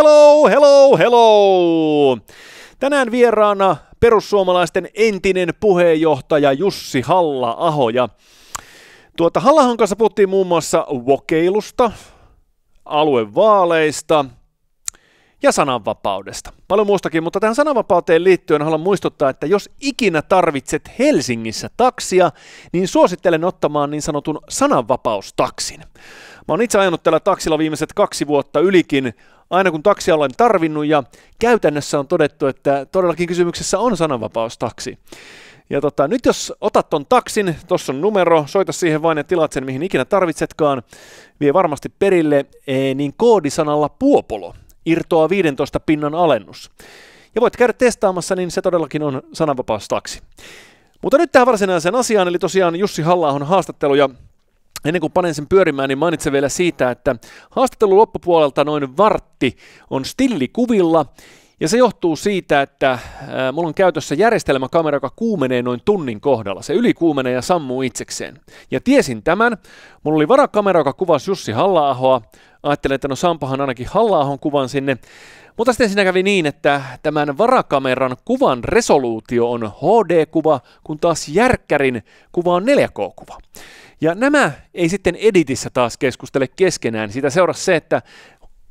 Hello, hello, hello! Tänään vieraana perussuomalaisten entinen puheenjohtaja Jussi Halla-aho. Ja tuota, Hallahan kanssa puhuttiin muun muassa vokeilusta, aluevaaleista ja sananvapaudesta. Paljon muustakin, mutta tähän sananvapauteen liittyen haluan muistuttaa, että jos ikinä tarvitset Helsingissä taksia, niin suosittelen ottamaan niin sanotun sananvapaustaksin. Mä oon itse ajanut tällä taksilla viimeiset kaksi vuotta ylikin aina kun taksia olen tarvinnut ja käytännössä on todettu, että todellakin kysymyksessä on taksi. Ja tota, nyt jos otat ton taksin, tuossa on numero, soita siihen vain ja tilaat sen mihin ikinä tarvitsetkaan, vie varmasti perille, e, niin koodisanalla Puopolo irtoaa 15 pinnan alennus. Ja voit käydä testaamassa, niin se todellakin on taksi. Mutta nyt tähän varsinaiseen asiaan, eli tosiaan Jussi halla haastattelu ja Ennen kuin panen sen pyörimään, niin mainitsen vielä siitä, että haastattelun loppupuolelta noin vartti on stillikuvilla, ja se johtuu siitä, että äh, mulla on käytössä järjestelmäkamera, joka kuumenee noin tunnin kohdalla. Se ylikuumenee ja sammuu itsekseen. Ja tiesin tämän. Mulla oli varakamera, joka kuvasi Jussi halla Ajattelin, että no Sampahan ainakin halla kuvan sinne. Mutta sitten siinä kävi niin, että tämän varakameran kuvan resoluutio on HD-kuva, kun taas järkkärin kuva on 4K-kuva. Ja nämä ei sitten editissä taas keskustele keskenään. Siitä seuraa se, että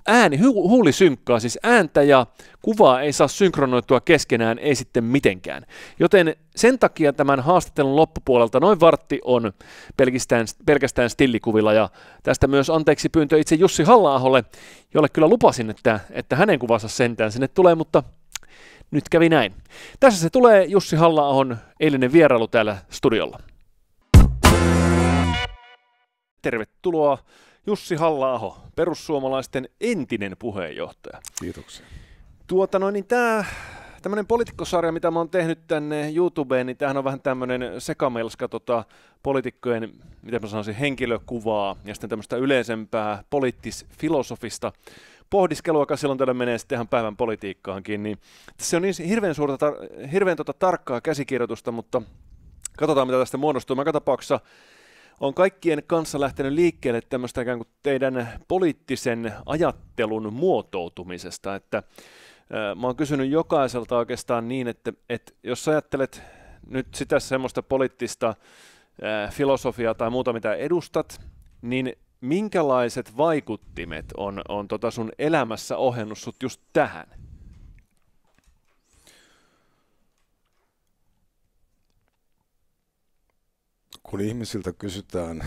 ääni, hu- huuli synkkaa, siis ääntä ja kuvaa ei saa synkronoitua keskenään, ei sitten mitenkään. Joten sen takia tämän haastattelun loppupuolelta noin vartti on pelkästään, pelkästään stillikuvilla ja tästä myös anteeksi pyyntö itse Jussi halla jolle kyllä lupasin, että, että hänen kuvansa sentään sinne tulee, mutta nyt kävi näin. Tässä se tulee Jussi halla eilinen vierailu täällä studiolla. Tervetuloa Jussi halla perussuomalaisten entinen puheenjohtaja. Kiitoksia. Tuota no, niin tämä tämmöinen poliitikkosarja, mitä mä oon tehnyt tänne YouTubeen, niin tämähän on vähän tämmöinen sekamelska tota, poliitikkojen, mitä mä sanoisin, henkilökuvaa ja sitten tämmöistä yleisempää poliittis-filosofista pohdiskelua, joka silloin tällä menee sitten ihan päivän politiikkaankin, niin se on niin hirveän, suurta, tar- hirveän tota, tarkkaa käsikirjoitusta, mutta katsotaan mitä tästä muodostuu. Mä tapauksessa on kaikkien kanssa lähtenyt liikkeelle tämmöistä ikään kuin teidän poliittisen ajattelun muotoutumisesta, että mä oon kysynyt jokaiselta oikeastaan niin, että, että jos ajattelet nyt sitä semmoista poliittista filosofiaa tai muuta, mitä edustat, niin minkälaiset vaikuttimet on, on tota sun elämässä ohennut sut just tähän? kun ihmisiltä kysytään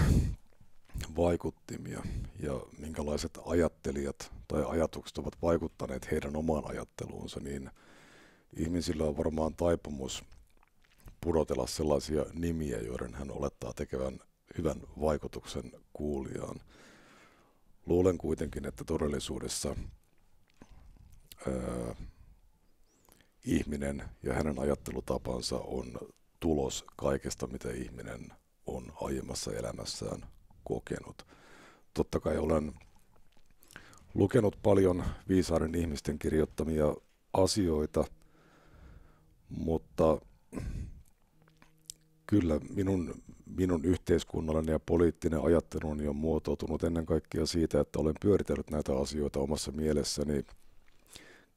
vaikuttimia ja minkälaiset ajattelijat tai ajatukset ovat vaikuttaneet heidän omaan ajatteluunsa, niin ihmisillä on varmaan taipumus pudotella sellaisia nimiä, joiden hän olettaa tekevän hyvän vaikutuksen kuulijaan. Luulen kuitenkin, että todellisuudessa ää, ihminen ja hänen ajattelutapansa on tulos kaikesta, mitä ihminen on aiemmassa elämässään kokenut. Totta kai olen lukenut paljon viisaiden ihmisten kirjoittamia asioita, mutta kyllä minun, minun yhteiskunnallinen ja poliittinen ajatteluni on muotoutunut ennen kaikkea siitä, että olen pyöritellyt näitä asioita omassa mielessäni,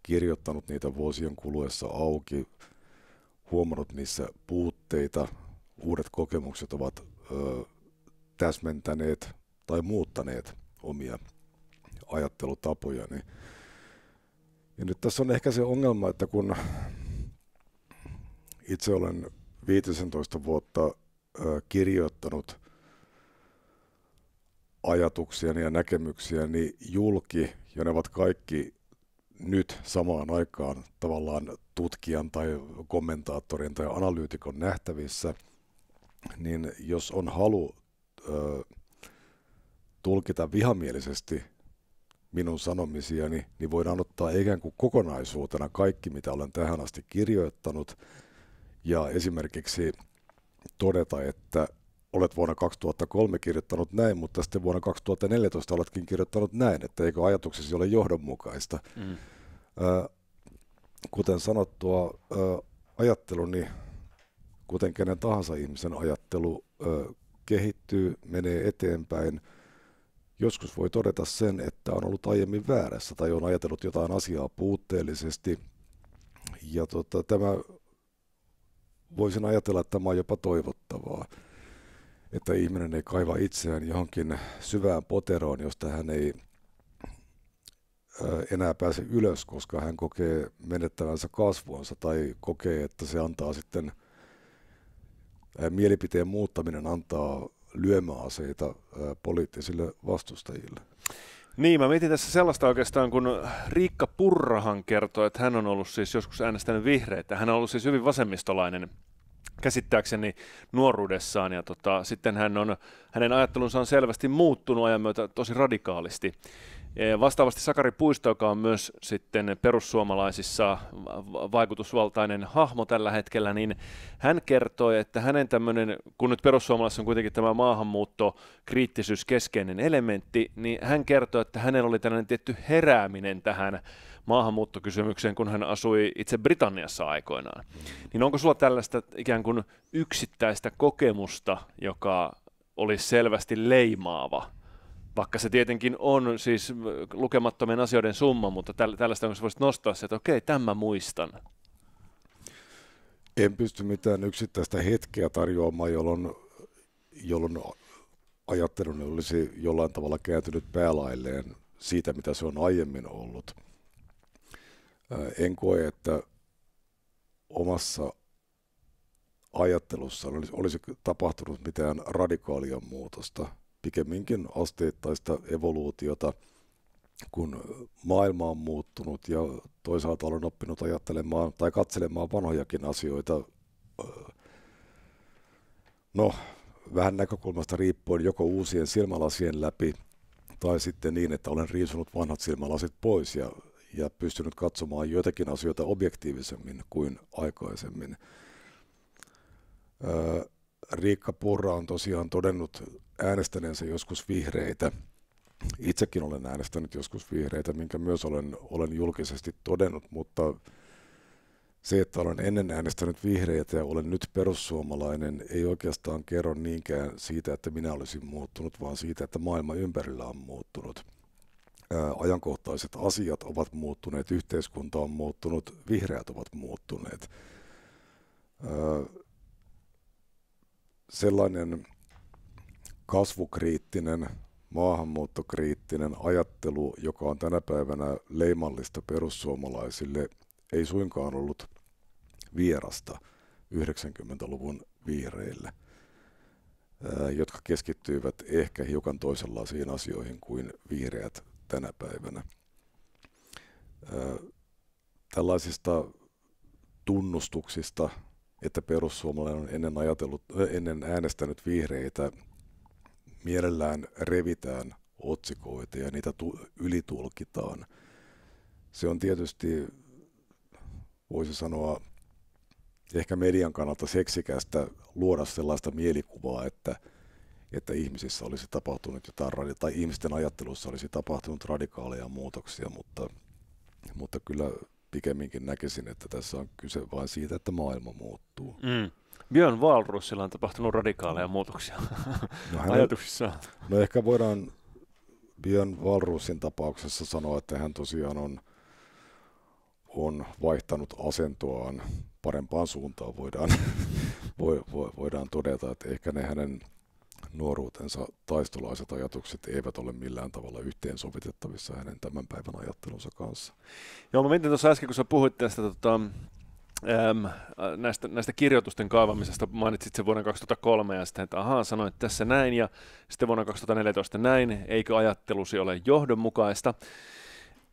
kirjoittanut niitä vuosien kuluessa auki, huomannut niissä puutteita, uudet kokemukset ovat ö, täsmentäneet tai muuttaneet omia ajattelutapoja. Niin. Ja nyt tässä on ehkä se ongelma, että kun itse olen 15 vuotta ö, kirjoittanut ajatuksiani ja näkemyksiäni julki, ja ne ovat kaikki nyt samaan aikaan tavallaan tutkijan tai kommentaattorin tai analyytikon nähtävissä – niin jos on halu ö, tulkita vihamielisesti minun sanomisiani, niin voidaan ottaa ikään kuin kokonaisuutena kaikki, mitä olen tähän asti kirjoittanut, ja esimerkiksi todeta, että olet vuonna 2003 kirjoittanut näin, mutta sitten vuonna 2014 oletkin kirjoittanut näin, että eikö ajatuksesi ole johdonmukaista. Mm. Ö, kuten sanottua, ö, ajatteluni kuten kenen tahansa ihmisen ajattelu ö, kehittyy, menee eteenpäin. Joskus voi todeta sen, että on ollut aiemmin väärässä tai on ajatellut jotain asiaa puutteellisesti. Ja tota, tämä voisin ajatella, että tämä on jopa toivottavaa, että ihminen ei kaiva itseään johonkin syvään poteroon, josta hän ei enää pääse ylös, koska hän kokee menettävänsä kasvuansa tai kokee, että se antaa sitten – mielipiteen muuttaminen antaa lyömäaseita poliittisille vastustajille. Niin, mä mietin tässä sellaista oikeastaan, kun Riikka Purrahan kertoi, että hän on ollut siis joskus äänestänyt vihreitä. Hän on ollut siis hyvin vasemmistolainen käsittääkseni nuoruudessaan ja tota, sitten hän on, hänen ajattelunsa on selvästi muuttunut ajan myötä tosi radikaalisti. Eh, vastaavasti Sakari Puisto, joka on myös sitten perussuomalaisissa vaikutusvaltainen hahmo tällä hetkellä, niin hän kertoi, että hänen tämmöinen, kun nyt perussuomalaisissa on kuitenkin tämä maahanmuutto, kriittisyys keskeinen elementti, niin hän kertoi, että hänellä oli tällainen tietty herääminen tähän maahanmuuttokysymykseen, kun hän asui itse Britanniassa aikoinaan. Niin onko sulla tällaista ikään kuin yksittäistä kokemusta, joka olisi selvästi leimaava vaikka se tietenkin on siis äh, lukemattomien asioiden summa, mutta tällaista on, voisit nostaa se, että okei, tämän muistan. En pysty mitään yksittäistä hetkeä tarjoamaan, jolloin, jolloin ajattelun olisi jollain tavalla kääntynyt päälailleen siitä, mitä se on aiemmin ollut. Äh, en koe, että omassa ajattelussa olisi, olisi tapahtunut mitään radikaalia muutosta – pikemminkin asteittaista evoluutiota, kun maailma on muuttunut ja toisaalta olen oppinut ajattelemaan tai katselemaan vanhojakin asioita, öö, no vähän näkökulmasta riippuen joko uusien silmälasien läpi tai sitten niin, että olen riisunut vanhat silmälasit pois ja, ja pystynyt katsomaan joitakin asioita objektiivisemmin kuin aikaisemmin. Öö, Riikka Purra on tosiaan todennut äänestäneensä joskus vihreitä. Itsekin olen äänestänyt joskus vihreitä, minkä myös olen, olen julkisesti todennut, mutta se, että olen ennen äänestänyt vihreitä ja olen nyt perussuomalainen, ei oikeastaan kerro niinkään siitä, että minä olisin muuttunut, vaan siitä, että maailma ympärillä on muuttunut. Ää, ajankohtaiset asiat ovat muuttuneet, yhteiskunta on muuttunut, vihreät ovat muuttuneet. Ää, sellainen kasvukriittinen, maahanmuuttokriittinen ajattelu, joka on tänä päivänä leimallista perussuomalaisille, ei suinkaan ollut vierasta 90-luvun vihreille, jotka keskittyivät ehkä hiukan toisenlaisiin asioihin kuin vihreät tänä päivänä. Tällaisista tunnustuksista että perussuomalainen on ennen, ajatellut, ennen äänestänyt vihreitä mielellään revitään otsikoita ja niitä tu- ylitulkitaan. Se on tietysti, voisi sanoa, ehkä median kannalta seksikästä luoda sellaista mielikuvaa, että, että ihmisissä olisi tapahtunut jotain, tai ihmisten ajattelussa olisi tapahtunut radikaaleja muutoksia, mutta, mutta kyllä pikemminkin näkisin, että tässä on kyse vain siitä, että maailma muuttuu. Mm. Björn Walrusilla on tapahtunut radikaaleja muutoksia no hänen, ajatuksissaan. No ehkä voidaan Björn Walrusin tapauksessa sanoa, että hän tosiaan on, on vaihtanut asentoaan parempaan suuntaan, voidaan, voidaan todeta, että ehkä ne hänen nuoruutensa taistolaiset ajatukset eivät ole millään tavalla yhteensovitettavissa hänen tämän päivän ajattelunsa kanssa. Joo, mä mietin tuossa äsken, kun sä puhuit tästä tota, äm, näistä, näistä kirjoitusten kaavamisesta, mainitsit sen vuonna 2003 ja sitten, että ahaa, sanoit tässä näin ja sitten vuonna 2014 näin, eikö ajattelusi ole johdonmukaista?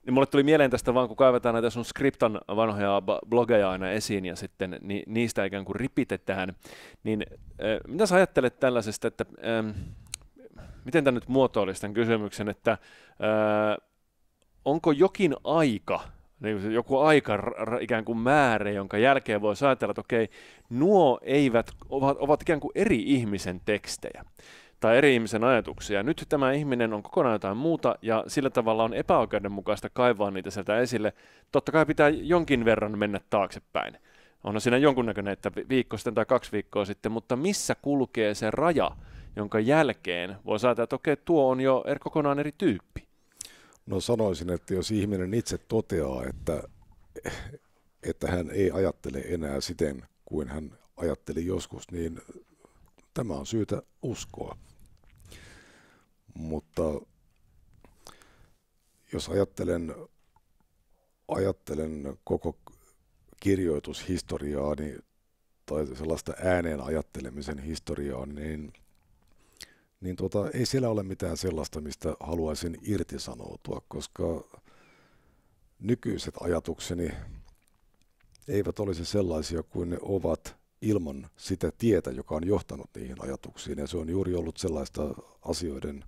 Niin mulle tuli mieleen tästä vaan, kun kaivetaan näitä sun skriptan vanhoja blogeja aina esiin ja sitten ni, niistä ikään kuin ripitetään, niin äh, mitä sä ajattelet tällaisesta, että äh, miten tämä nyt muotoilisi tämän kysymyksen, että äh, onko jokin aika, niin joku aika ikään kuin määrä, jonka jälkeen voi ajatella, että okei, nuo eivät, ovat, ovat ikään kuin eri ihmisen tekstejä tai eri ihmisen ajatuksia. Nyt tämä ihminen on kokonaan jotain muuta ja sillä tavalla on epäoikeudenmukaista kaivaa niitä sieltä esille. Totta kai pitää jonkin verran mennä taaksepäin. Onhan siinä jonkunnäköinen, että viikko sitten tai kaksi viikkoa sitten, mutta missä kulkee se raja, jonka jälkeen voi saada, että okei, tuo on jo er-, kokonaan eri tyyppi? No sanoisin, että jos ihminen itse toteaa, että, että hän ei ajattele enää siten kuin hän ajatteli joskus, niin tämä on syytä uskoa. Mutta jos ajattelen, ajattelen koko kirjoitushistoriaa niin, tai sellaista ääneen ajattelemisen historiaa, niin, niin tota, ei siellä ole mitään sellaista, mistä haluaisin irtisanoutua, koska nykyiset ajatukseni eivät olisi sellaisia kuin ne ovat ilman sitä tietä, joka on johtanut niihin ajatuksiin. Ja se on juuri ollut sellaista asioiden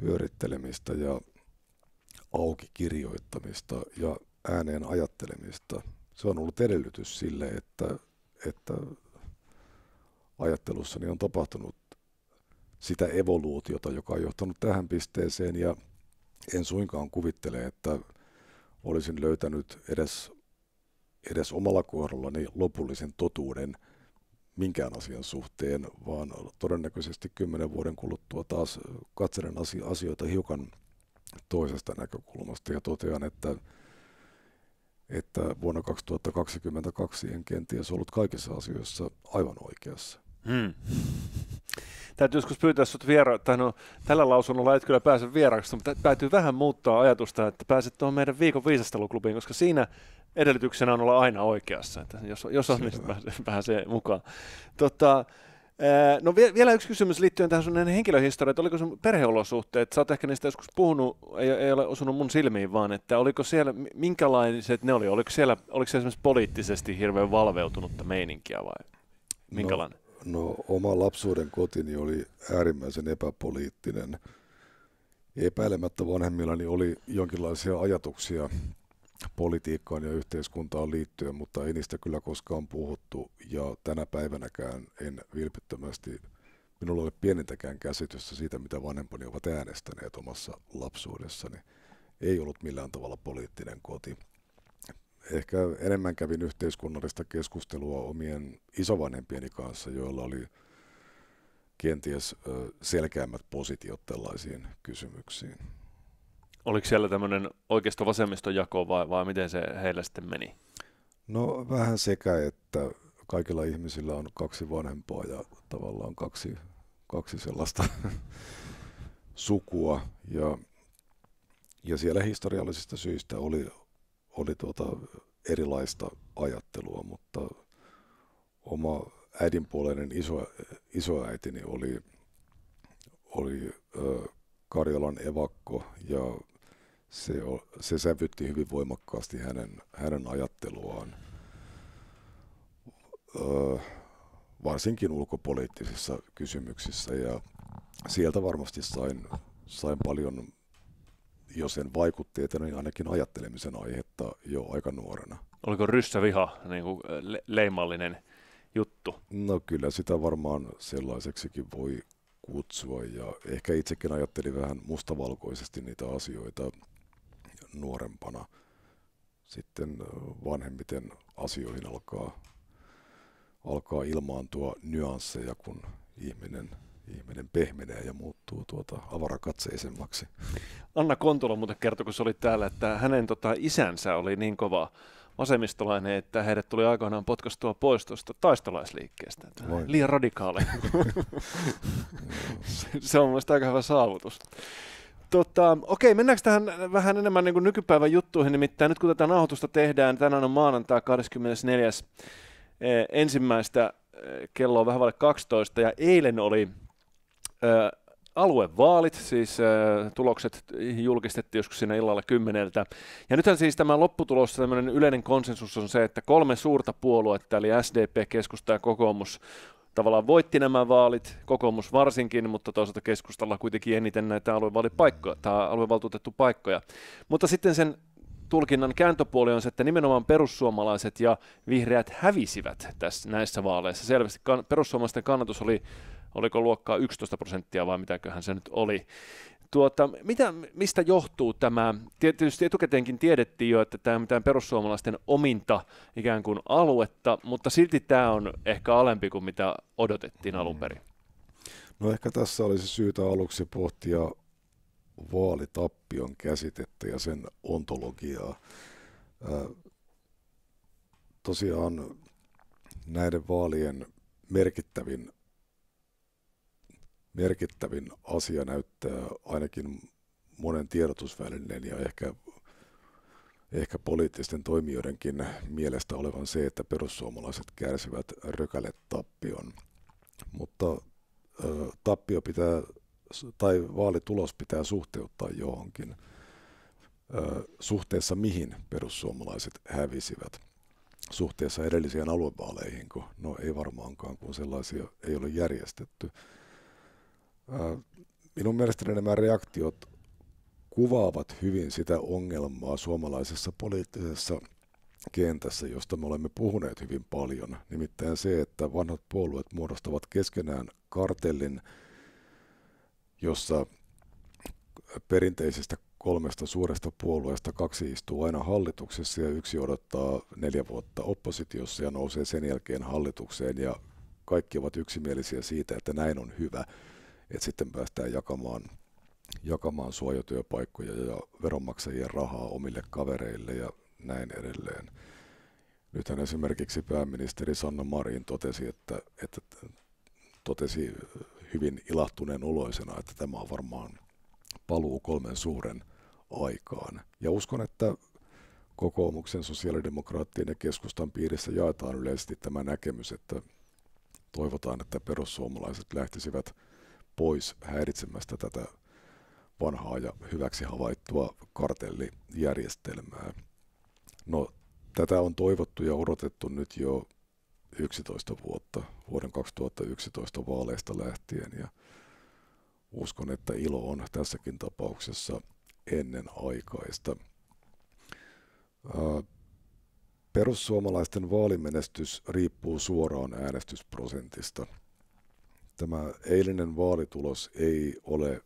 pyörittelemistä ja auki kirjoittamista ja ääneen ajattelemista. Se on ollut edellytys sille, että, että ajattelussani on tapahtunut sitä evoluutiota, joka on johtanut tähän pisteeseen ja en suinkaan kuvittele, että olisin löytänyt edes, edes omalla kohdallani lopullisen totuuden – minkään asian suhteen, vaan todennäköisesti kymmenen vuoden kuluttua taas katselen asioita hiukan toisesta näkökulmasta ja totean, että, että vuonna 2022 en kenties ollut kaikissa asioissa aivan oikeassa. Hmm täytyy joskus pyytää sinut vieraan, tai no, tällä lausunnolla et kyllä pääse vieraaksi, mutta täytyy vähän muuttaa ajatusta, että pääset tuohon meidän viikon viisasteluklubiin, koska siinä edellytyksenä on olla aina oikeassa, että jos, jos on, niin pääsee, pääsee mukaan. Tota, No vielä yksi kysymys liittyen tähän sun henkilöhistoriaan, että oliko sun perheolosuhteet, sä oot ehkä niistä joskus puhunut, ei, ei ole osunut mun silmiin vaan, että oliko siellä, minkälaiset ne oli, oliko siellä, oliko siellä esimerkiksi poliittisesti hirveän valveutunutta meininkiä vai no, minkälainen? No No oma lapsuuden kotini oli äärimmäisen epäpoliittinen. Epäilemättä vanhemmillani oli jonkinlaisia ajatuksia politiikkaan ja yhteiskuntaan liittyen, mutta ei niistä kyllä koskaan puhuttu ja tänä päivänäkään en vilpittömästi, minulla ole pienintäkään käsitystä siitä, mitä vanhempani ovat äänestäneet omassa lapsuudessani. Ei ollut millään tavalla poliittinen koti ehkä enemmän kävin yhteiskunnallista keskustelua omien isovanhempieni kanssa, joilla oli kenties selkeämmät positiot tällaisiin kysymyksiin. Oliko siellä tämmöinen oikeisto vasemmistojako vai, vai miten se heillä sitten meni? No vähän sekä, että kaikilla ihmisillä on kaksi vanhempaa ja tavallaan kaksi, kaksi sellaista sukua. Ja, ja siellä historiallisista syistä oli, oli tuota erilaista ajattelua, mutta oma äidinpuoleinen iso, isoäitini oli, oli ö, Karjalan evakko ja se, se sävytti hyvin voimakkaasti hänen, hänen ajatteluaan, ö, varsinkin ulkopoliittisissa kysymyksissä ja sieltä varmasti sain, sain paljon jo sen vaikutteita, niin ainakin ajattelemisen aihetta jo aika nuorena. Oliko ryssäviha niin kuin äh, le- leimallinen juttu? No kyllä sitä varmaan sellaiseksikin voi kutsua ja ehkä itsekin ajattelin vähän mustavalkoisesti niitä asioita nuorempana. Sitten äh, vanhemmiten asioihin alkaa, alkaa ilmaantua nyansseja, kun ihminen – ihminen pehmenee ja muuttuu tuota avarakatseisemmaksi. Anna Kontula muuten kertoi, kun se oli täällä, että hänen tota, isänsä oli niin kova vasemmistolainen, että heidät tuli aikoinaan potkastua pois tuosta taistolaisliikkeestä. Vai. Liian radikaali. se, on mielestäni aika hyvä saavutus. Tota, okei, mennäänkö tähän vähän enemmän niin nykypäivän juttuihin, nimittäin nyt kun tätä nauhoitusta tehdään, tänään on maanantai 24. Eh, ensimmäistä eh, kello on vähän vaille 12 ja eilen oli aluevaalit, siis tulokset julkistettiin joskus siinä illalla kymmeneltä. Ja nythän siis tämä lopputulos, tämmöinen yleinen konsensus on se, että kolme suurta puoluetta, eli SDP, keskusta ja kokoomus, tavallaan voitti nämä vaalit, kokoomus varsinkin, mutta toisaalta keskustalla kuitenkin eniten näitä aluevaalipaikkoja, tai aluevaltuutettu paikkoja. Mutta sitten sen tulkinnan kääntöpuoli on se, että nimenomaan perussuomalaiset ja vihreät hävisivät tässä, näissä vaaleissa. Selvästi kan, perussuomalaisten kannatus oli oliko luokkaa 11 prosenttia vai mitäköhän se nyt oli. Tuota, mitä, mistä johtuu tämä? Tietysti etukäteenkin tiedettiin jo, että tämä on mitään perussuomalaisten ominta ikään kuin aluetta, mutta silti tämä on ehkä alempi kuin mitä odotettiin alun perin. No ehkä tässä olisi syytä aluksi pohtia vaalitappion käsitettä ja sen ontologiaa. Tosiaan näiden vaalien merkittävin merkittävin asia näyttää ainakin monen tiedotusvälineen ja ehkä, ehkä poliittisten toimijoidenkin mielestä olevan se, että perussuomalaiset kärsivät rökäletappion. Mutta ö, tappio pitää, tai vaalitulos pitää suhteuttaa johonkin. Ö, suhteessa mihin perussuomalaiset hävisivät? Suhteessa edellisiin aluevaaleihin, no ei varmaankaan, kun sellaisia ei ole järjestetty. Minun mielestäni nämä reaktiot kuvaavat hyvin sitä ongelmaa suomalaisessa poliittisessa kentässä, josta me olemme puhuneet hyvin paljon. Nimittäin se, että vanhat puolueet muodostavat keskenään kartellin, jossa perinteisistä kolmesta suuresta puolueesta kaksi istuu aina hallituksessa ja yksi odottaa neljä vuotta oppositiossa ja nousee sen jälkeen hallitukseen ja kaikki ovat yksimielisiä siitä, että näin on hyvä että sitten päästään jakamaan, jakamaan suojatyöpaikkoja ja veronmaksajien rahaa omille kavereille ja näin edelleen. Nythän esimerkiksi pääministeri Sanna Marin totesi, että, että totesi hyvin ilahtuneen oloisena, että tämä on varmaan paluu kolmen suuren aikaan. Ja uskon, että kokoomuksen, sosiaalidemokraattien ja keskustan piirissä jaetaan yleisesti tämä näkemys, että toivotaan, että perussuomalaiset lähtisivät pois häiritsemästä tätä vanhaa ja hyväksi havaittua kartellijärjestelmää. No, tätä on toivottu ja odotettu nyt jo 11 vuotta, vuoden 2011 vaaleista lähtien, ja uskon, että ilo on tässäkin tapauksessa ennen aikaista. Perussuomalaisten vaalimenestys riippuu suoraan äänestysprosentista – tämä eilinen vaalitulos ei ole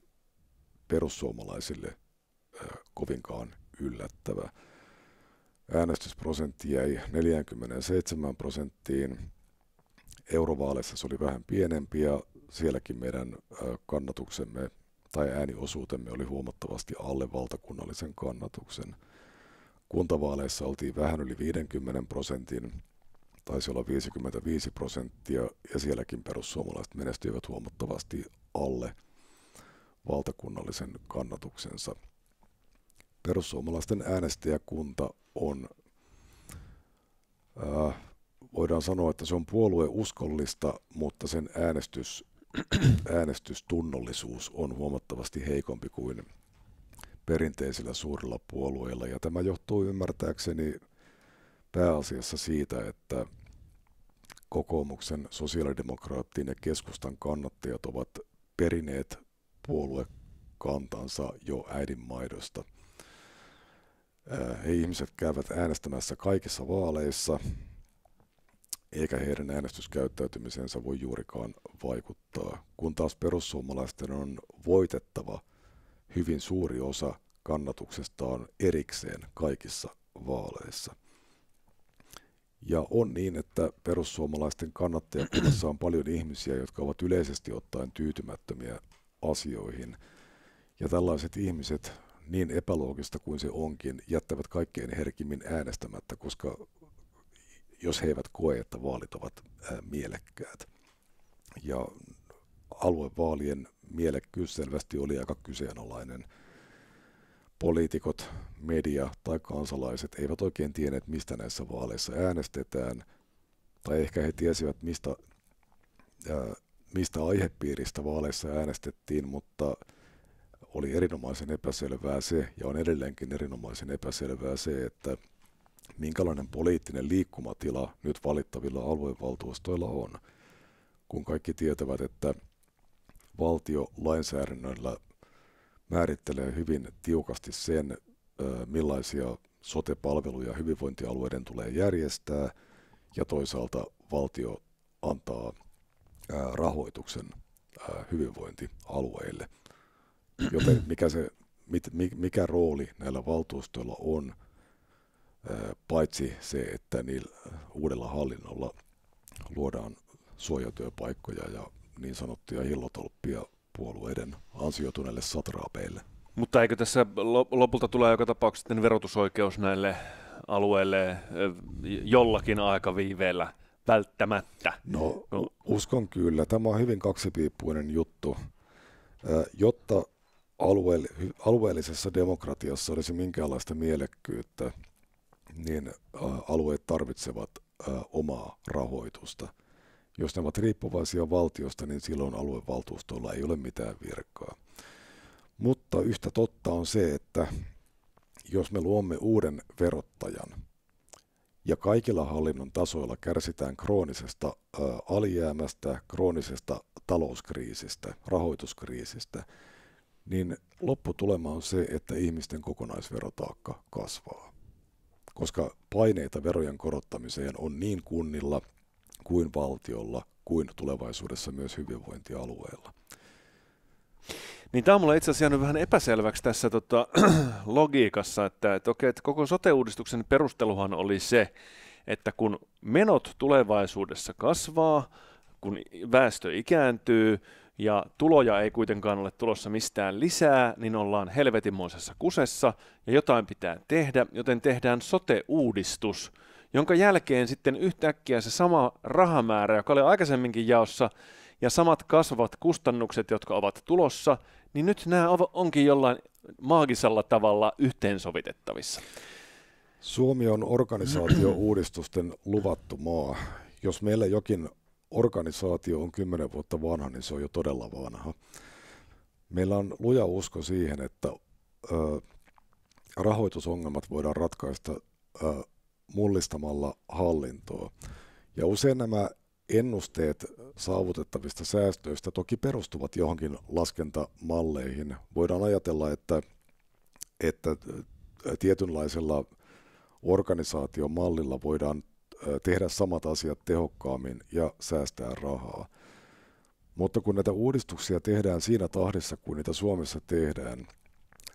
perussuomalaisille kovinkaan yllättävä. Äänestysprosentti jäi 47 prosenttiin. Eurovaaleissa se oli vähän pienempi ja sielläkin meidän kannatuksemme tai ääniosuutemme oli huomattavasti alle valtakunnallisen kannatuksen. Kuntavaaleissa oltiin vähän yli 50 prosentin taisi olla 55 prosenttia, ja sielläkin perussuomalaiset menestyivät huomattavasti alle valtakunnallisen kannatuksensa. Perussuomalaisten äänestäjäkunta on, äh, voidaan sanoa, että se on uskollista, mutta sen äänestys, äänestystunnollisuus on huomattavasti heikompi kuin perinteisillä suurilla puolueilla, ja tämä johtuu ymmärtääkseni – pääasiassa siitä, että kokoomuksen, sosiaalidemokraattien ja keskustan kannattajat ovat perineet puoluekantansa jo äidinmaidosta. He äh, ihmiset käyvät äänestämässä kaikissa vaaleissa, eikä heidän äänestyskäyttäytymisensä voi juurikaan vaikuttaa, kun taas perussuomalaisten on voitettava hyvin suuri osa kannatuksestaan erikseen kaikissa vaaleissa – ja on niin, että perussuomalaisten kannattajakunnassa on paljon ihmisiä, jotka ovat yleisesti ottaen tyytymättömiä asioihin. Ja tällaiset ihmiset, niin epäloogista kuin se onkin, jättävät kaikkein herkimmin äänestämättä, koska jos he eivät koe, että vaalit ovat mielekkäät. Ja aluevaalien mielekkyys selvästi oli aika kyseenalainen – poliitikot, media tai kansalaiset eivät oikein tienneet, mistä näissä vaaleissa äänestetään, tai ehkä he tiesivät, mistä, ää, mistä aihepiiristä vaaleissa äänestettiin, mutta oli erinomaisen epäselvää se, ja on edelleenkin erinomaisen epäselvää se, että minkälainen poliittinen liikkumatila nyt valittavilla aluevaltuustoilla on, kun kaikki tietävät, että valtio lainsäädännöllä määrittelee hyvin tiukasti sen, millaisia sotepalveluja hyvinvointialueiden tulee järjestää ja toisaalta valtio antaa rahoituksen hyvinvointialueille. Joten mikä, se, mikä rooli näillä valtuustoilla on, paitsi se, että niillä uudella hallinnolla luodaan suojatyöpaikkoja ja niin sanottuja hillotolppia puolueiden ansiotuneille satraapeille. Mutta eikö tässä lopulta tule joka tapauksessa verotusoikeus näille alueille jollakin aikaviiveellä välttämättä? No, uskon kyllä. Tämä on hyvin kaksipiippuinen juttu. Jotta alueellisessa demokratiassa olisi minkäänlaista mielekkyyttä, niin alueet tarvitsevat omaa rahoitusta – jos ne ovat riippuvaisia valtiosta, niin silloin aluevaltuustolla ei ole mitään virkaa. Mutta yhtä totta on se, että jos me luomme uuden verottajan ja kaikilla hallinnon tasoilla kärsitään kroonisesta alijäämästä, kroonisesta talouskriisistä, rahoituskriisistä, niin lopputulema on se, että ihmisten kokonaisverotaakka kasvaa. Koska paineita verojen korottamiseen on niin kunnilla, kuin valtiolla, kuin tulevaisuudessa myös hyvinvointialueella. Niin tämä on mulle itse asiassa jäänyt vähän epäselväksi tässä tota, logiikassa, että, että okei, että koko sote-uudistuksen perusteluhan oli se, että kun menot tulevaisuudessa kasvaa, kun väestö ikääntyy ja tuloja ei kuitenkaan ole tulossa mistään lisää, niin ollaan helvetinmoisessa kusessa ja jotain pitää tehdä, joten tehdään sote-uudistus – jonka jälkeen sitten yhtäkkiä se sama rahamäärä, joka oli aikaisemminkin jaossa, ja samat kasvavat kustannukset, jotka ovat tulossa, niin nyt nämä onkin jollain maagisella tavalla yhteensovitettavissa. Suomi on organisaatio-uudistusten luvattu maa. Jos meillä jokin organisaatio on kymmenen vuotta vanha, niin se on jo todella vanha. Meillä on luja usko siihen, että ö, rahoitusongelmat voidaan ratkaista ö, mullistamalla hallintoa. Ja usein nämä ennusteet saavutettavista säästöistä toki perustuvat johonkin laskentamalleihin. Voidaan ajatella, että, että tietynlaisella organisaatiomallilla voidaan tehdä samat asiat tehokkaammin ja säästää rahaa. Mutta kun näitä uudistuksia tehdään siinä tahdissa, kun niitä Suomessa tehdään,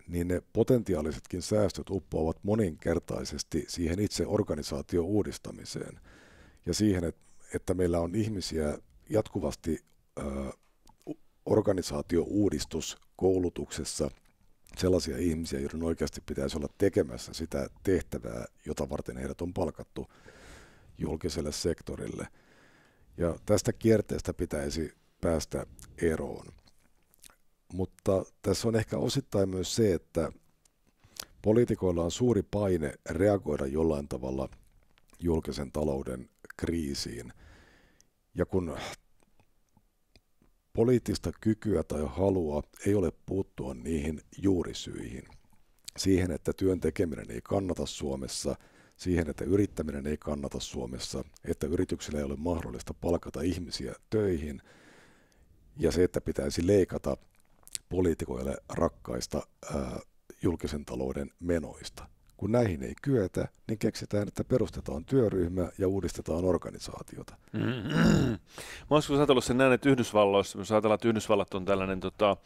niin ne potentiaalisetkin säästöt uppoavat moninkertaisesti siihen itse organisaation uudistamiseen ja siihen, että, meillä on ihmisiä jatkuvasti organisaatio-uudistus koulutuksessa sellaisia ihmisiä, joiden oikeasti pitäisi olla tekemässä sitä tehtävää, jota varten heidät on palkattu julkiselle sektorille. Ja tästä kierteestä pitäisi päästä eroon mutta tässä on ehkä osittain myös se, että poliitikoilla on suuri paine reagoida jollain tavalla julkisen talouden kriisiin. Ja kun poliittista kykyä tai halua ei ole puuttua niihin juurisyihin, siihen, että työn tekeminen ei kannata Suomessa, siihen, että yrittäminen ei kannata Suomessa, että yrityksillä ei ole mahdollista palkata ihmisiä töihin ja se, että pitäisi leikata – poliitikoille rakkaista ää, julkisen talouden menoista. Kun näihin ei kyetä, niin keksitään, että perustetaan työryhmä ja uudistetaan organisaatiota. Mm-hmm. Mä olisiko ajatellut sen näin, että Yhdysvalloissa, jos ajatellaan, että Yhdysvallat on tällainen tota,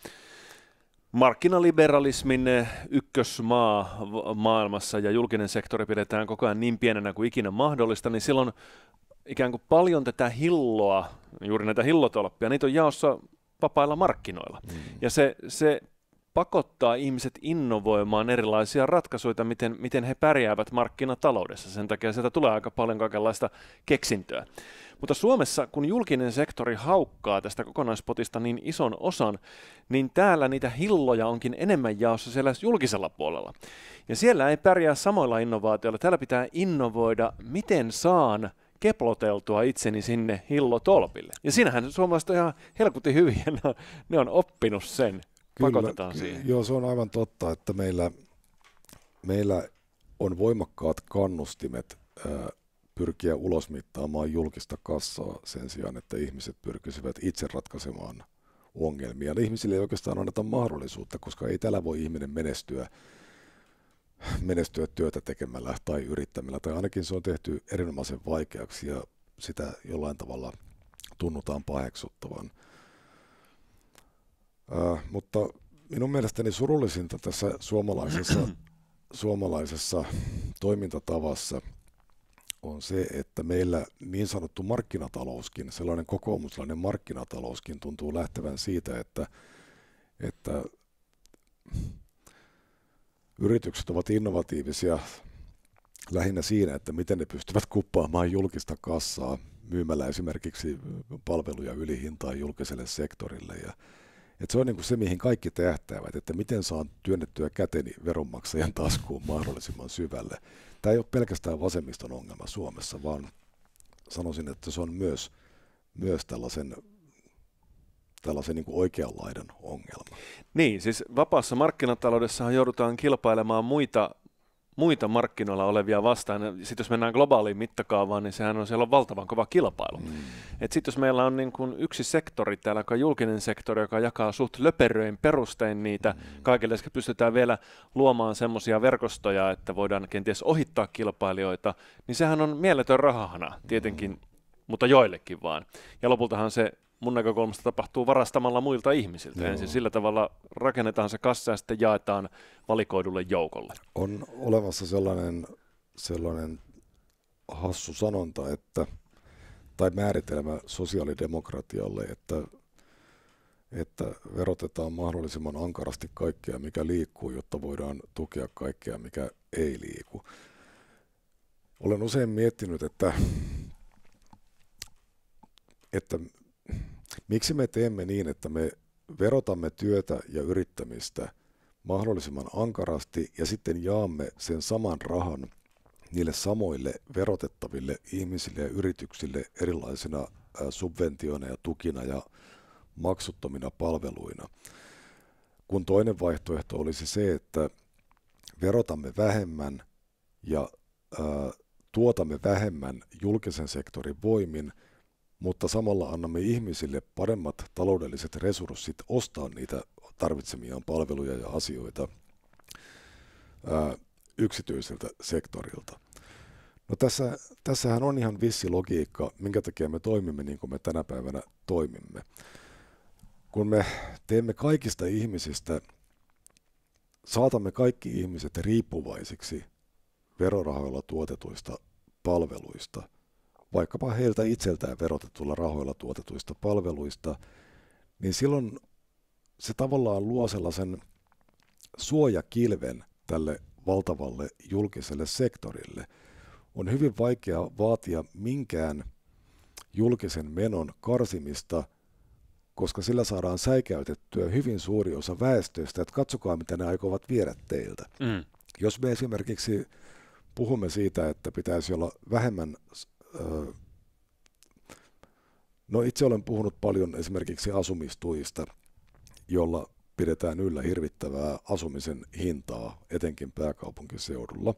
markkinaliberalismin eh, ykkösmaa maailmassa ja julkinen sektori pidetään koko ajan niin pienenä kuin ikinä mahdollista, niin silloin ikään kuin paljon tätä hilloa, juuri näitä hillotolppia, niitä on jaossa vapailla markkinoilla. Mm. Ja se, se pakottaa ihmiset innovoimaan erilaisia ratkaisuja, miten, miten he pärjäävät markkinataloudessa. Sen takia sieltä tulee aika paljon kaikenlaista keksintöä. Mutta Suomessa, kun julkinen sektori haukkaa tästä kokonaispotista niin ison osan, niin täällä niitä hilloja onkin enemmän jaossa siellä julkisella puolella. Ja siellä ei pärjää samoilla innovaatioilla. Täällä pitää innovoida, miten saan – keploteltua itseni sinne hillotolpille. Ja sinähän suomalaiset on ihan helkutin hyviä, ne on, ne on oppinut sen. Kyllä, Pakotetaan ky- siihen. Joo, se on aivan totta, että meillä, meillä on voimakkaat kannustimet äh, pyrkiä ulosmittaamaan julkista kassaa sen sijaan, että ihmiset pyrkisivät itse ratkaisemaan ongelmia. Ihmisille ei oikeastaan anneta mahdollisuutta, koska ei tällä voi ihminen menestyä menestyä työtä tekemällä tai yrittämällä, tai ainakin se on tehty erinomaisen vaikeaksi ja sitä jollain tavalla tunnutaan paheksuttavan. Äh, mutta minun mielestäni surullisinta tässä suomalaisessa, suomalaisessa toimintatavassa on se, että meillä niin sanottu markkinatalouskin, sellainen kokoomuslainen markkinatalouskin tuntuu lähtevän siitä, että, että yritykset ovat innovatiivisia lähinnä siinä, että miten ne pystyvät kuppaamaan julkista kassaa myymällä esimerkiksi palveluja ylihintaan julkiselle sektorille. Ja, et se on niin se, mihin kaikki tähtäävät, että miten saan työnnettyä käteni veronmaksajan taskuun mahdollisimman syvälle. Tämä ei ole pelkästään vasemmiston ongelma Suomessa, vaan sanoisin, että se on myös, myös tällaisen tällaisen niin oikean laidan ongelma. Niin, siis vapaassa markkinataloudessahan joudutaan kilpailemaan muita, muita markkinoilla olevia vastaan. Sitten jos mennään globaaliin mittakaavaan, niin sehän on siellä on valtavan kova kilpailu. Mm. Sitten jos meillä on niin kuin yksi sektori täällä, joka on julkinen sektori, joka jakaa suht löperöin perustein niitä mm. kaikille, jotka pystytään vielä luomaan semmoisia verkostoja, että voidaan kenties ohittaa kilpailijoita, niin sehän on mieletön rahana tietenkin, mm. mutta joillekin vaan. Ja lopultahan se mun näkökulmasta tapahtuu varastamalla muilta ihmisiltä. Joo. Ensin sillä tavalla rakennetaan se kassa ja sitten jaetaan valikoidulle joukolle. On olemassa sellainen, sellainen hassu sanonta, että, tai määritelmä sosiaalidemokratialle, että, että verotetaan mahdollisimman ankarasti kaikkea, mikä liikkuu, jotta voidaan tukea kaikkea, mikä ei liiku. Olen usein miettinyt, että, että Miksi me teemme niin, että me verotamme työtä ja yrittämistä mahdollisimman ankarasti ja sitten jaamme sen saman rahan niille samoille verotettaville ihmisille ja yrityksille erilaisina subventioina ja tukina ja maksuttomina palveluina. Kun toinen vaihtoehto olisi se, että verotamme vähemmän ja ää, tuotamme vähemmän julkisen sektorin voimin – mutta samalla annamme ihmisille paremmat taloudelliset resurssit ostaa niitä tarvitsemiaan palveluja ja asioita ää, yksityiseltä sektorilta. No tässä, tässähän on ihan vissi logiikka, minkä takia me toimimme niin kuin me tänä päivänä toimimme. Kun me teemme kaikista ihmisistä, saatamme kaikki ihmiset riippuvaisiksi verorahoilla tuotetuista palveluista – vaikkapa heiltä itseltään verotetulla rahoilla tuotetuista palveluista, niin silloin se tavallaan luo sellaisen suojakilven tälle valtavalle julkiselle sektorille. On hyvin vaikea vaatia minkään julkisen menon karsimista, koska sillä saadaan säikäytettyä hyvin suuri osa väestöstä, että katsokaa mitä ne aikovat viedä teiltä. Mm. Jos me esimerkiksi puhumme siitä, että pitäisi olla vähemmän No itse olen puhunut paljon esimerkiksi asumistuista, jolla pidetään yllä hirvittävää asumisen hintaa, etenkin pääkaupunkiseudulla.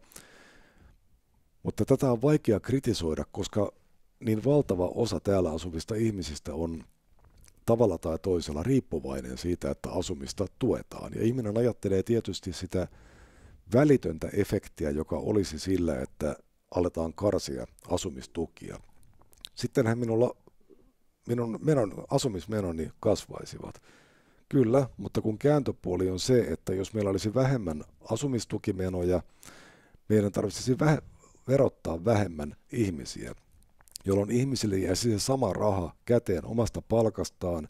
Mutta tätä on vaikea kritisoida, koska niin valtava osa täällä asuvista ihmisistä on tavalla tai toisella riippuvainen siitä, että asumista tuetaan. Ja ihminen ajattelee tietysti sitä välitöntä efektiä, joka olisi sillä, että aletaan karsia asumistukia. Sittenhän minulla, minun menon, asumismenoni kasvaisivat. Kyllä, mutta kun kääntöpuoli on se, että jos meillä olisi vähemmän asumistukimenoja, meidän tarvitsisi vähe, verottaa vähemmän ihmisiä, jolloin ihmisille jäisi se sama raha käteen omasta palkastaan,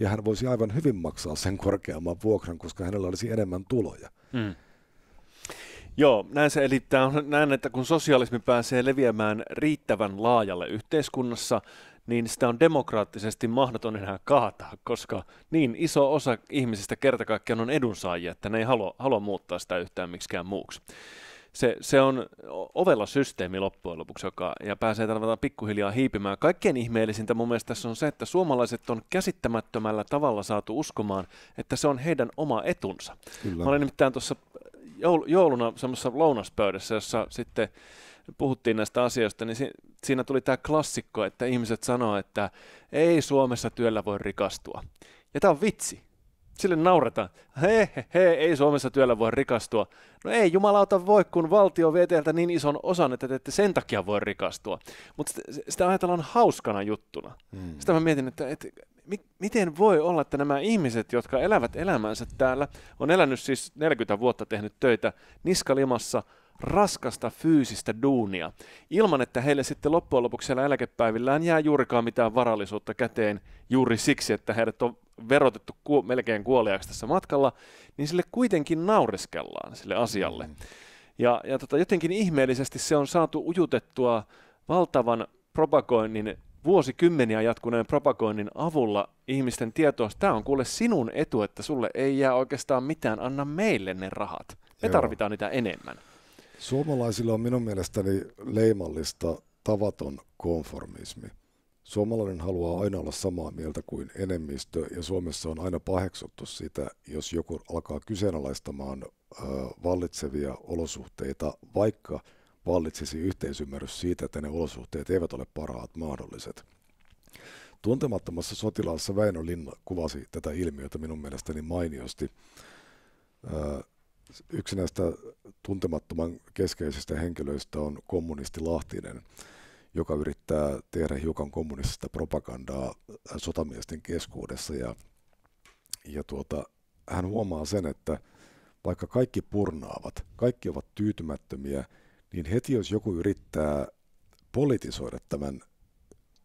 ja hän voisi aivan hyvin maksaa sen korkeamman vuokran, koska hänellä olisi enemmän tuloja. Mm. Joo, näin se eli tämä on näin, että kun sosialismi pääsee leviämään riittävän laajalle yhteiskunnassa, niin sitä on demokraattisesti mahdoton enää kaataa, koska niin iso osa ihmisistä kertakaikkiaan on edunsaajia, että ne ei halua, halua muuttaa sitä yhtään miksikään muuksi. Se, se on ovella systeemi loppujen lopuksi, joka, ja pääsee tällä pikkuhiljaa hiipimään. Kaikkein ihmeellisintä mun mielestä tässä on se, että suomalaiset on käsittämättömällä tavalla saatu uskomaan, että se on heidän oma etunsa. Kyllä. Mä olen nimittäin tuossa jouluna semmoisessa lounaspöydässä, jossa sitten puhuttiin näistä asioista, niin siinä tuli tämä klassikko, että ihmiset sanoo, että ei Suomessa työllä voi rikastua. Ja tämä on vitsi. Sille nauretaan. He, he, he, ei Suomessa työllä voi rikastua. No ei jumalauta voi, kun valtio vie teiltä niin ison osan, että te ette sen takia voi rikastua. Mutta sitä, sitä ajatellaan hauskana juttuna. Mm. Sitä mä mietin, että, että miten voi olla, että nämä ihmiset, jotka elävät elämänsä täällä, on elänyt siis 40 vuotta tehnyt töitä niskalimassa, raskasta fyysistä duunia, ilman että heille sitten loppujen lopuksi siellä eläkepäivillään jää juurikaan mitään varallisuutta käteen juuri siksi, että heidät on verotettu ku- melkein kuoliaaksi tässä matkalla, niin sille kuitenkin naureskellaan sille asialle. Mm. Ja, ja tota, jotenkin ihmeellisesti se on saatu ujutettua valtavan propagoinnin vuosikymmeniä jatkuneen propagoinnin avulla ihmisten tietoa, tämä on kuule sinun etu, että sulle ei jää oikeastaan mitään, anna meille ne rahat. Me Joo. tarvitaan niitä enemmän. Suomalaisilla on minun mielestäni leimallista tavaton konformismi. Suomalainen haluaa aina olla samaa mieltä kuin enemmistö, ja Suomessa on aina paheksuttu sitä, jos joku alkaa kyseenalaistamaan ö, vallitsevia olosuhteita, vaikka – vallitsisi yhteisymmärrys siitä, että ne olosuhteet eivät ole parhaat mahdolliset. Tuntemattomassa sotilaassa Väinö Linna kuvasi tätä ilmiötä minun mielestäni mainiosti. Yksi näistä tuntemattoman keskeisistä henkilöistä on kommunisti Lahtinen, joka yrittää tehdä hiukan kommunistista propagandaa äh, sotamiesten keskuudessa. Ja, ja tuota, hän huomaa sen, että vaikka kaikki purnaavat, kaikki ovat tyytymättömiä – niin heti jos joku yrittää politisoida tämän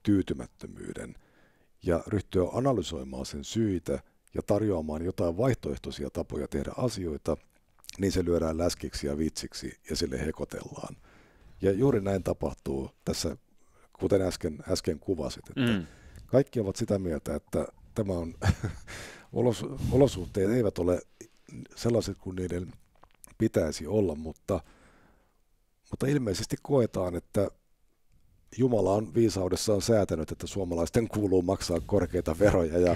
tyytymättömyyden ja ryhtyä analysoimaan sen syitä ja tarjoamaan jotain vaihtoehtoisia tapoja tehdä asioita, niin se lyödään läskiksi ja vitsiksi ja sille hekotellaan. Ja juuri näin tapahtuu tässä, kuten äsken, äsken kuvasit, että mm. kaikki ovat sitä mieltä, että tämä on, olos, olosuhteet eivät ole sellaiset kuin niiden pitäisi olla, mutta – mutta ilmeisesti koetaan, että Jumala on viisaudessaan säätänyt, että suomalaisten kuuluu maksaa korkeita veroja ja,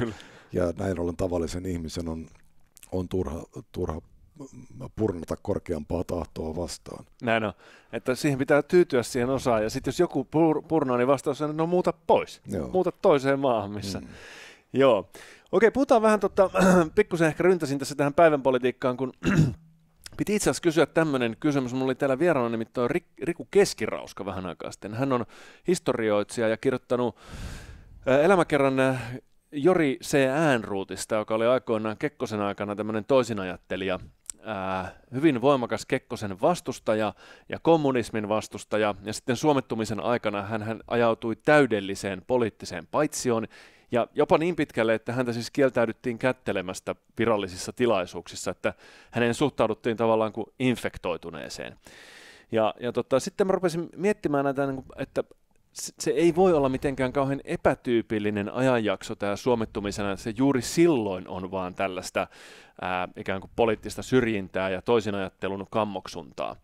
ja näin ollen tavallisen ihmisen on, on turha, turha purnata korkeampaa tahtoa vastaan. Näin on. Että siihen pitää tyytyä siihen osaan. Ja sitten jos joku pur- purnaa, niin vastaus on, että no muuta pois. Joo. Muuta toiseen maahan, missä. Mm. Joo. Okei, puhutaan vähän, tota, pikkusen ehkä ryntäsin tässä tähän päivän politiikkaan, kun Piti itse asiassa kysyä tämmöinen kysymys. Mulla oli täällä vieraana nimittäin Riku Keskirauska vähän aikaa sitten. Hän on historioitsija ja kirjoittanut elämäkerran Jori C. Äänruutista, joka oli aikoinaan Kekkosen aikana tämmöinen toisinajattelija, ää, hyvin voimakas Kekkosen vastustaja ja kommunismin vastustaja, ja sitten suomettumisen aikana hän, hän ajautui täydelliseen poliittiseen paitsioon, ja jopa niin pitkälle, että häntä siis kieltäydyttiin kättelemästä virallisissa tilaisuuksissa, että hänen suhtauduttiin tavallaan kuin infektoituneeseen. Ja, ja tota, sitten mä rupesin miettimään näitä, niin että se ei voi olla mitenkään kauhean epätyypillinen ajanjakso tämä suomettumisena, se juuri silloin on vaan tällaista ää, ikään kuin poliittista syrjintää ja ajattelun kammoksuntaa.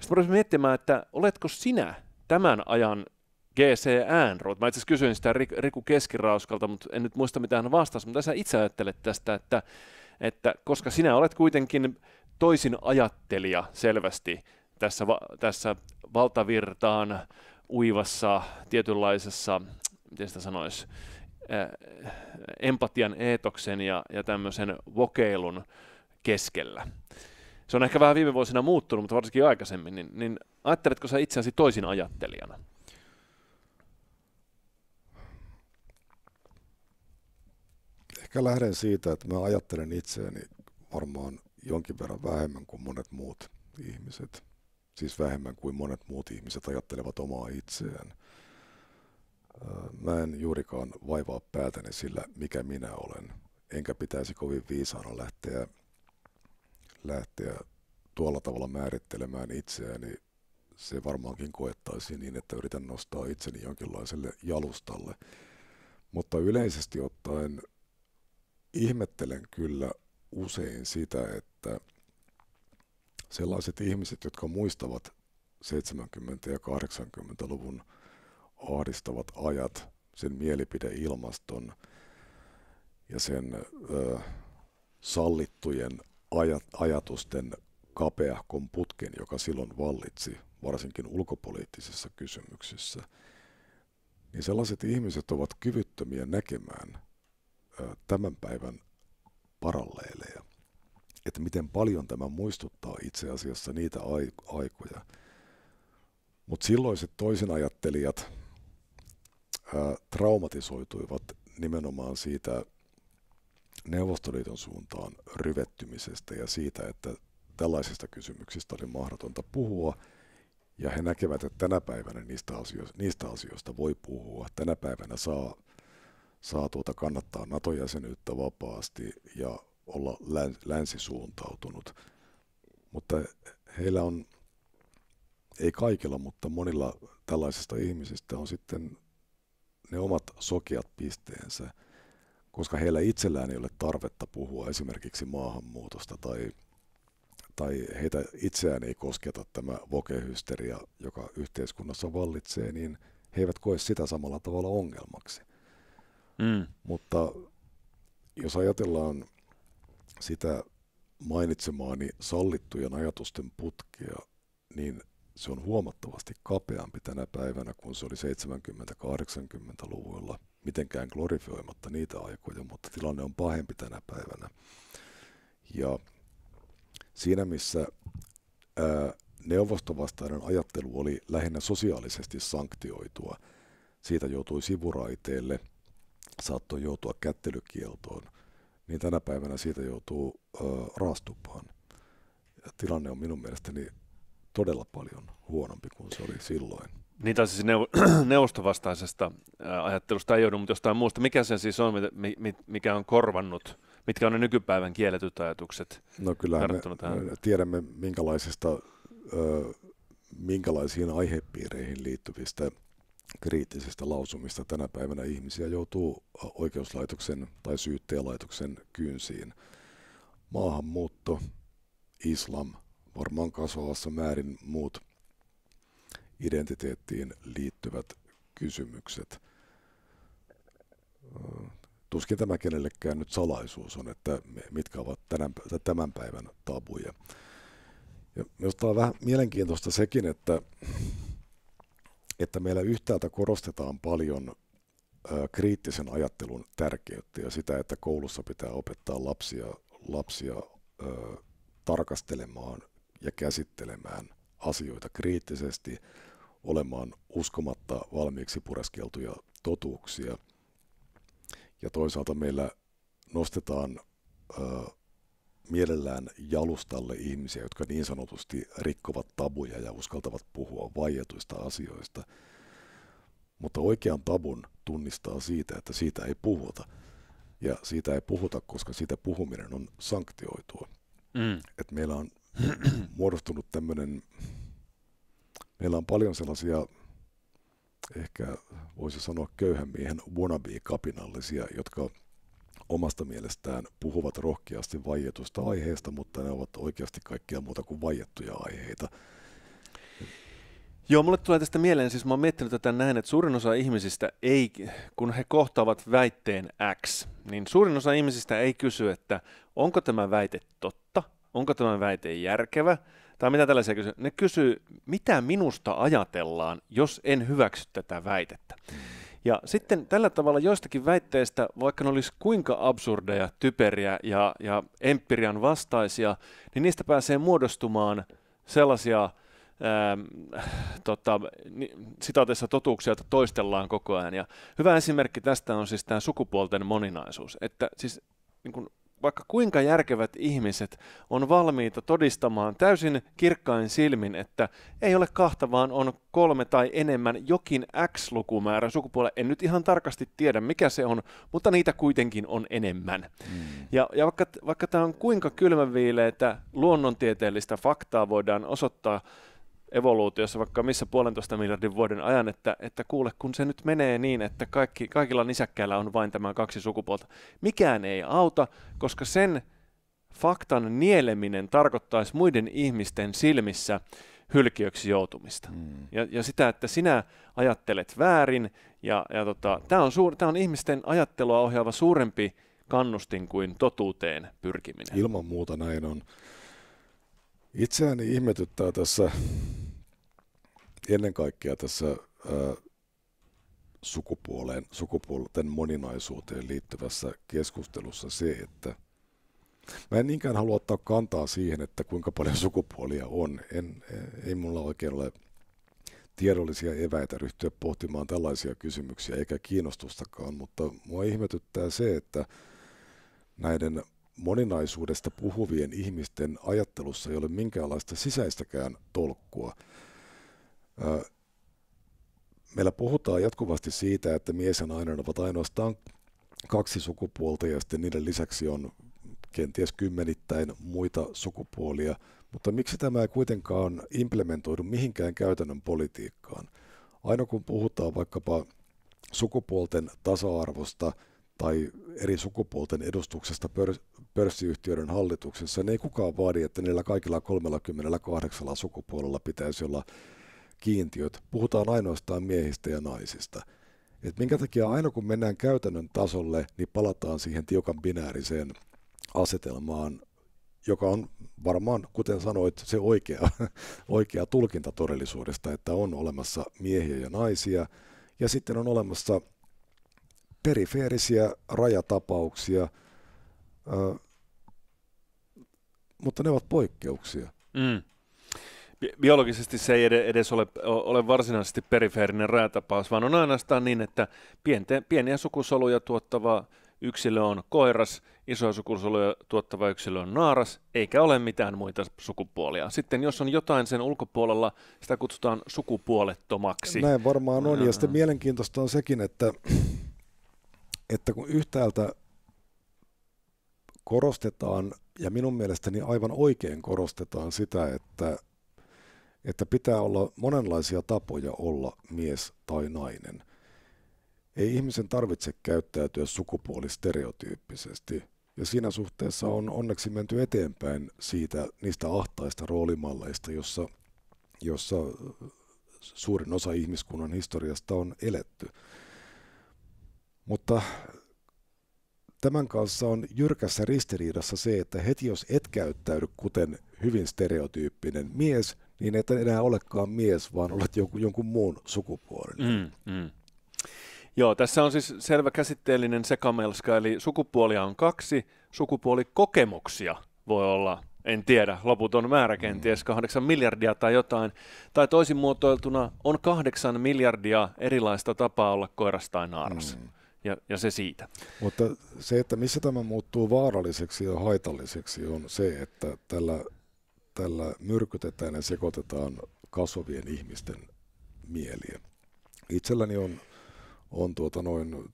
Sitten mä miettimään, että oletko sinä tämän ajan GCN-ruut. Mä itse kysyin sitä Riku Keskirauskalta, mutta en nyt muista mitään hän mutta sä itse ajattelet tästä, että, että koska sinä olet kuitenkin toisin ajattelija selvästi tässä, tässä valtavirtaan uivassa tietynlaisessa, miten sitä sanoisi, äh, empatian eetoksen ja, ja tämmöisen vokeilun keskellä. Se on ehkä vähän viime vuosina muuttunut, mutta varsinkin aikaisemmin, niin, niin ajatteletko sä itseäsi toisin ajattelijana? ehkä lähden siitä, että mä ajattelen itseäni varmaan jonkin verran vähemmän kuin monet muut ihmiset. Siis vähemmän kuin monet muut ihmiset ajattelevat omaa itseään. Äh, mä en juurikaan vaivaa päätäni sillä, mikä minä olen. Enkä pitäisi kovin viisaana lähteä, lähteä tuolla tavalla määrittelemään itseäni. Se varmaankin koettaisiin niin, että yritän nostaa itseni jonkinlaiselle jalustalle. Mutta yleisesti ottaen ihmettelen kyllä usein sitä, että sellaiset ihmiset, jotka muistavat 70- ja 80-luvun ahdistavat ajat, sen mielipideilmaston ja sen ö, sallittujen ajat, ajatusten kapeahkon putken, joka silloin vallitsi, varsinkin ulkopoliittisissa kysymyksissä, niin sellaiset ihmiset ovat kyvyttömiä näkemään, tämän päivän paralleeleja, että miten paljon tämä muistuttaa itse asiassa niitä aikoja. Mutta silloiset toisin ajattelijat traumatisoituivat nimenomaan siitä Neuvostoliiton suuntaan ryvettymisestä ja siitä, että tällaisista kysymyksistä oli mahdotonta puhua. Ja he näkevät, että tänä päivänä niistä asioista, niistä asioista voi puhua. Tänä päivänä saa saa tuota kannattaa NATO-jäsenyyttä vapaasti ja olla länsisuuntautunut. Mutta heillä on, ei kaikilla, mutta monilla tällaisista ihmisistä on sitten ne omat sokeat pisteensä, koska heillä itsellään ei ole tarvetta puhua esimerkiksi maahanmuutosta tai, tai heitä itseään ei kosketa tämä vokehysteria, joka yhteiskunnassa vallitsee, niin he eivät koe sitä samalla tavalla ongelmaksi – Mm. Mutta jos ajatellaan sitä mainitsemaani sallittujen ajatusten putkea, niin se on huomattavasti kapeampi tänä päivänä kuin se oli 70-80-luvulla, mitenkään glorifioimatta niitä aikoja, mutta tilanne on pahempi tänä päivänä. Ja siinä missä ää, neuvostovastainen ajattelu oli lähinnä sosiaalisesti sanktioitua, siitä joutui sivuraiteelle – saattoi joutua kättelykieltoon, niin tänä päivänä siitä joutuu ö, raastupaan. Ja tilanne on minun mielestäni todella paljon huonompi kuin se oli silloin. Niin tai siis neuvostovastaisesta ajattelusta ei joudu, mutta jostain muusta. Mikä se siis on, mikä on korvannut, mitkä on ne nykypäivän kielletyt ajatukset? No kyllä me, tähän? tiedämme minkälaisista, minkälaisiin aihepiireihin liittyvistä – kriittisistä lausumista tänä päivänä ihmisiä joutuu oikeuslaitoksen tai syyttäjälaitoksen kyynsiin. Maahanmuutto, islam, varmaan kasvavassa määrin muut identiteettiin liittyvät kysymykset. Tuskin tämä kenellekään nyt salaisuus on, että mitkä ovat tämän päivän tabuja. Ja minusta on vähän mielenkiintoista sekin, että että meillä yhtäältä korostetaan paljon kriittisen ajattelun tärkeyttä ja sitä, että koulussa pitää opettaa lapsia, lapsia ö, tarkastelemaan ja käsittelemään asioita kriittisesti, olemaan uskomatta valmiiksi pureskeltuja totuuksia. Ja toisaalta meillä nostetaan ö, mielellään jalustalle ihmisiä, jotka niin sanotusti rikkovat tabuja ja uskaltavat puhua vaietuista asioista. Mutta oikean tabun tunnistaa siitä, että siitä ei puhuta. Ja siitä ei puhuta, koska siitä puhuminen on sanktioitua. Mm. Et meillä on muodostunut tämmöinen, meillä on paljon sellaisia, ehkä voisi sanoa köyhän miehen wannabe-kapinallisia, jotka – omasta mielestään puhuvat rohkeasti vaietusta aiheesta, mutta ne ovat oikeasti kaikkea muuta kuin vaiettuja aiheita. Joo, mulle tulee tästä mieleen, siis mä oon miettinyt tätä näin, että suurin osa ihmisistä ei, kun he kohtaavat väitteen X, niin suurin osa ihmisistä ei kysy, että onko tämä väite totta, onko tämä väite järkevä, tai mitä tällaisia kysyy. Ne kysyy, mitä minusta ajatellaan, jos en hyväksy tätä väitettä. Mm. Ja sitten tällä tavalla joistakin väitteistä, vaikka ne olisi kuinka absurdeja, typeriä ja, ja empirian vastaisia, niin niistä pääsee muodostumaan sellaisia ää, ähm, tota, sitaatessa totuuksia, että toistellaan koko ajan. Ja hyvä esimerkki tästä on siis tämä sukupuolten moninaisuus. Että siis niin kuin vaikka kuinka järkevät ihmiset on valmiita todistamaan täysin kirkkain silmin, että ei ole kahta, vaan on kolme tai enemmän jokin X-lukumäärä sukupuolella. En nyt ihan tarkasti tiedä, mikä se on, mutta niitä kuitenkin on enemmän. Mm. Ja, ja vaikka, vaikka tämä on kuinka kylmäviileitä luonnontieteellistä faktaa voidaan osoittaa, evoluutiossa vaikka missä puolentoista miljardin vuoden ajan, että, että kuule, kun se nyt menee niin, että kaikki, kaikilla nisäkkäillä on vain tämä kaksi sukupuolta. Mikään ei auta, koska sen faktan nieleminen tarkoittaisi muiden ihmisten silmissä hylkiöksi joutumista. Mm. Ja, ja sitä, että sinä ajattelet väärin, ja, ja tota, tämä on, suur, on ihmisten ajattelua ohjaava suurempi kannustin kuin totuuteen pyrkiminen. Ilman muuta näin on. Itseäni ihmetyttää tässä ennen kaikkea tässä ää, sukupuoleen, sukupuolten moninaisuuteen liittyvässä keskustelussa se, että Mä en niinkään halua ottaa kantaa siihen, että kuinka paljon sukupuolia on. En, e, ei mulla oikein ole tiedollisia eväitä ryhtyä pohtimaan tällaisia kysymyksiä, eikä kiinnostustakaan, mutta mua ihmetyttää se, että näiden moninaisuudesta puhuvien ihmisten ajattelussa ei ole minkäänlaista sisäistäkään tolkkua meillä puhutaan jatkuvasti siitä, että mies ja nainen ovat ainoastaan kaksi sukupuolta ja sitten niiden lisäksi on kenties kymmenittäin muita sukupuolia, mutta miksi tämä ei kuitenkaan implementoidu mihinkään käytännön politiikkaan? Aina kun puhutaan vaikkapa sukupuolten tasa-arvosta tai eri sukupuolten edustuksesta pörssiyhtiöiden hallituksessa, niin ei kukaan vaadi, että niillä kaikilla 38 sukupuolella pitäisi olla kiintiöt, puhutaan ainoastaan miehistä ja naisista. Et minkä takia aina kun mennään käytännön tasolle, niin palataan siihen tiukan binääriseen asetelmaan, joka on varmaan, kuten sanoit, se oikea, oikea tulkinta todellisuudesta, että on olemassa miehiä ja naisia, ja sitten on olemassa perifeerisiä rajatapauksia, mutta ne ovat poikkeuksia. Mm biologisesti se ei edes ole, ole varsinaisesti perifeerinen räätapaus, vaan on ainoastaan niin, että pienten, pieniä sukusoluja tuottava yksilö on koiras, isoja sukusoluja tuottava yksilö on naaras, eikä ole mitään muita sukupuolia. Sitten jos on jotain sen ulkopuolella, sitä kutsutaan sukupuolettomaksi. Näin varmaan on, ja sitten mielenkiintoista on sekin, että, että kun yhtäältä korostetaan, ja minun mielestäni aivan oikein korostetaan sitä, että että pitää olla monenlaisia tapoja olla mies tai nainen. Ei ihmisen tarvitse käyttäytyä sukupuolistereotyyppisesti, ja siinä suhteessa on onneksi menty eteenpäin siitä niistä ahtaista roolimalleista, jossa, jossa suurin osa ihmiskunnan historiasta on eletty. Mutta tämän kanssa on jyrkässä ristiriidassa se, että heti jos et käyttäydy kuten hyvin stereotyyppinen mies – niin et enää olekaan mies, vaan olet jonkun, jonkun muun sukupuolinen. Mm, mm. Joo, tässä on siis selvä käsitteellinen sekamelska, eli sukupuolia on kaksi, sukupuolikokemuksia voi olla, en tiedä, loputon määrä kenties, mm. kahdeksan miljardia tai jotain, tai toisin muotoiltuna on kahdeksan miljardia erilaista tapaa olla koiras tai naaras. Mm. Ja, ja se siitä. Mutta se, että missä tämä muuttuu vaaralliseksi ja haitalliseksi, on se, että tällä tällä myrkytetään ja sekoitetaan kasvavien ihmisten mieliä. Itselläni on, on tuota noin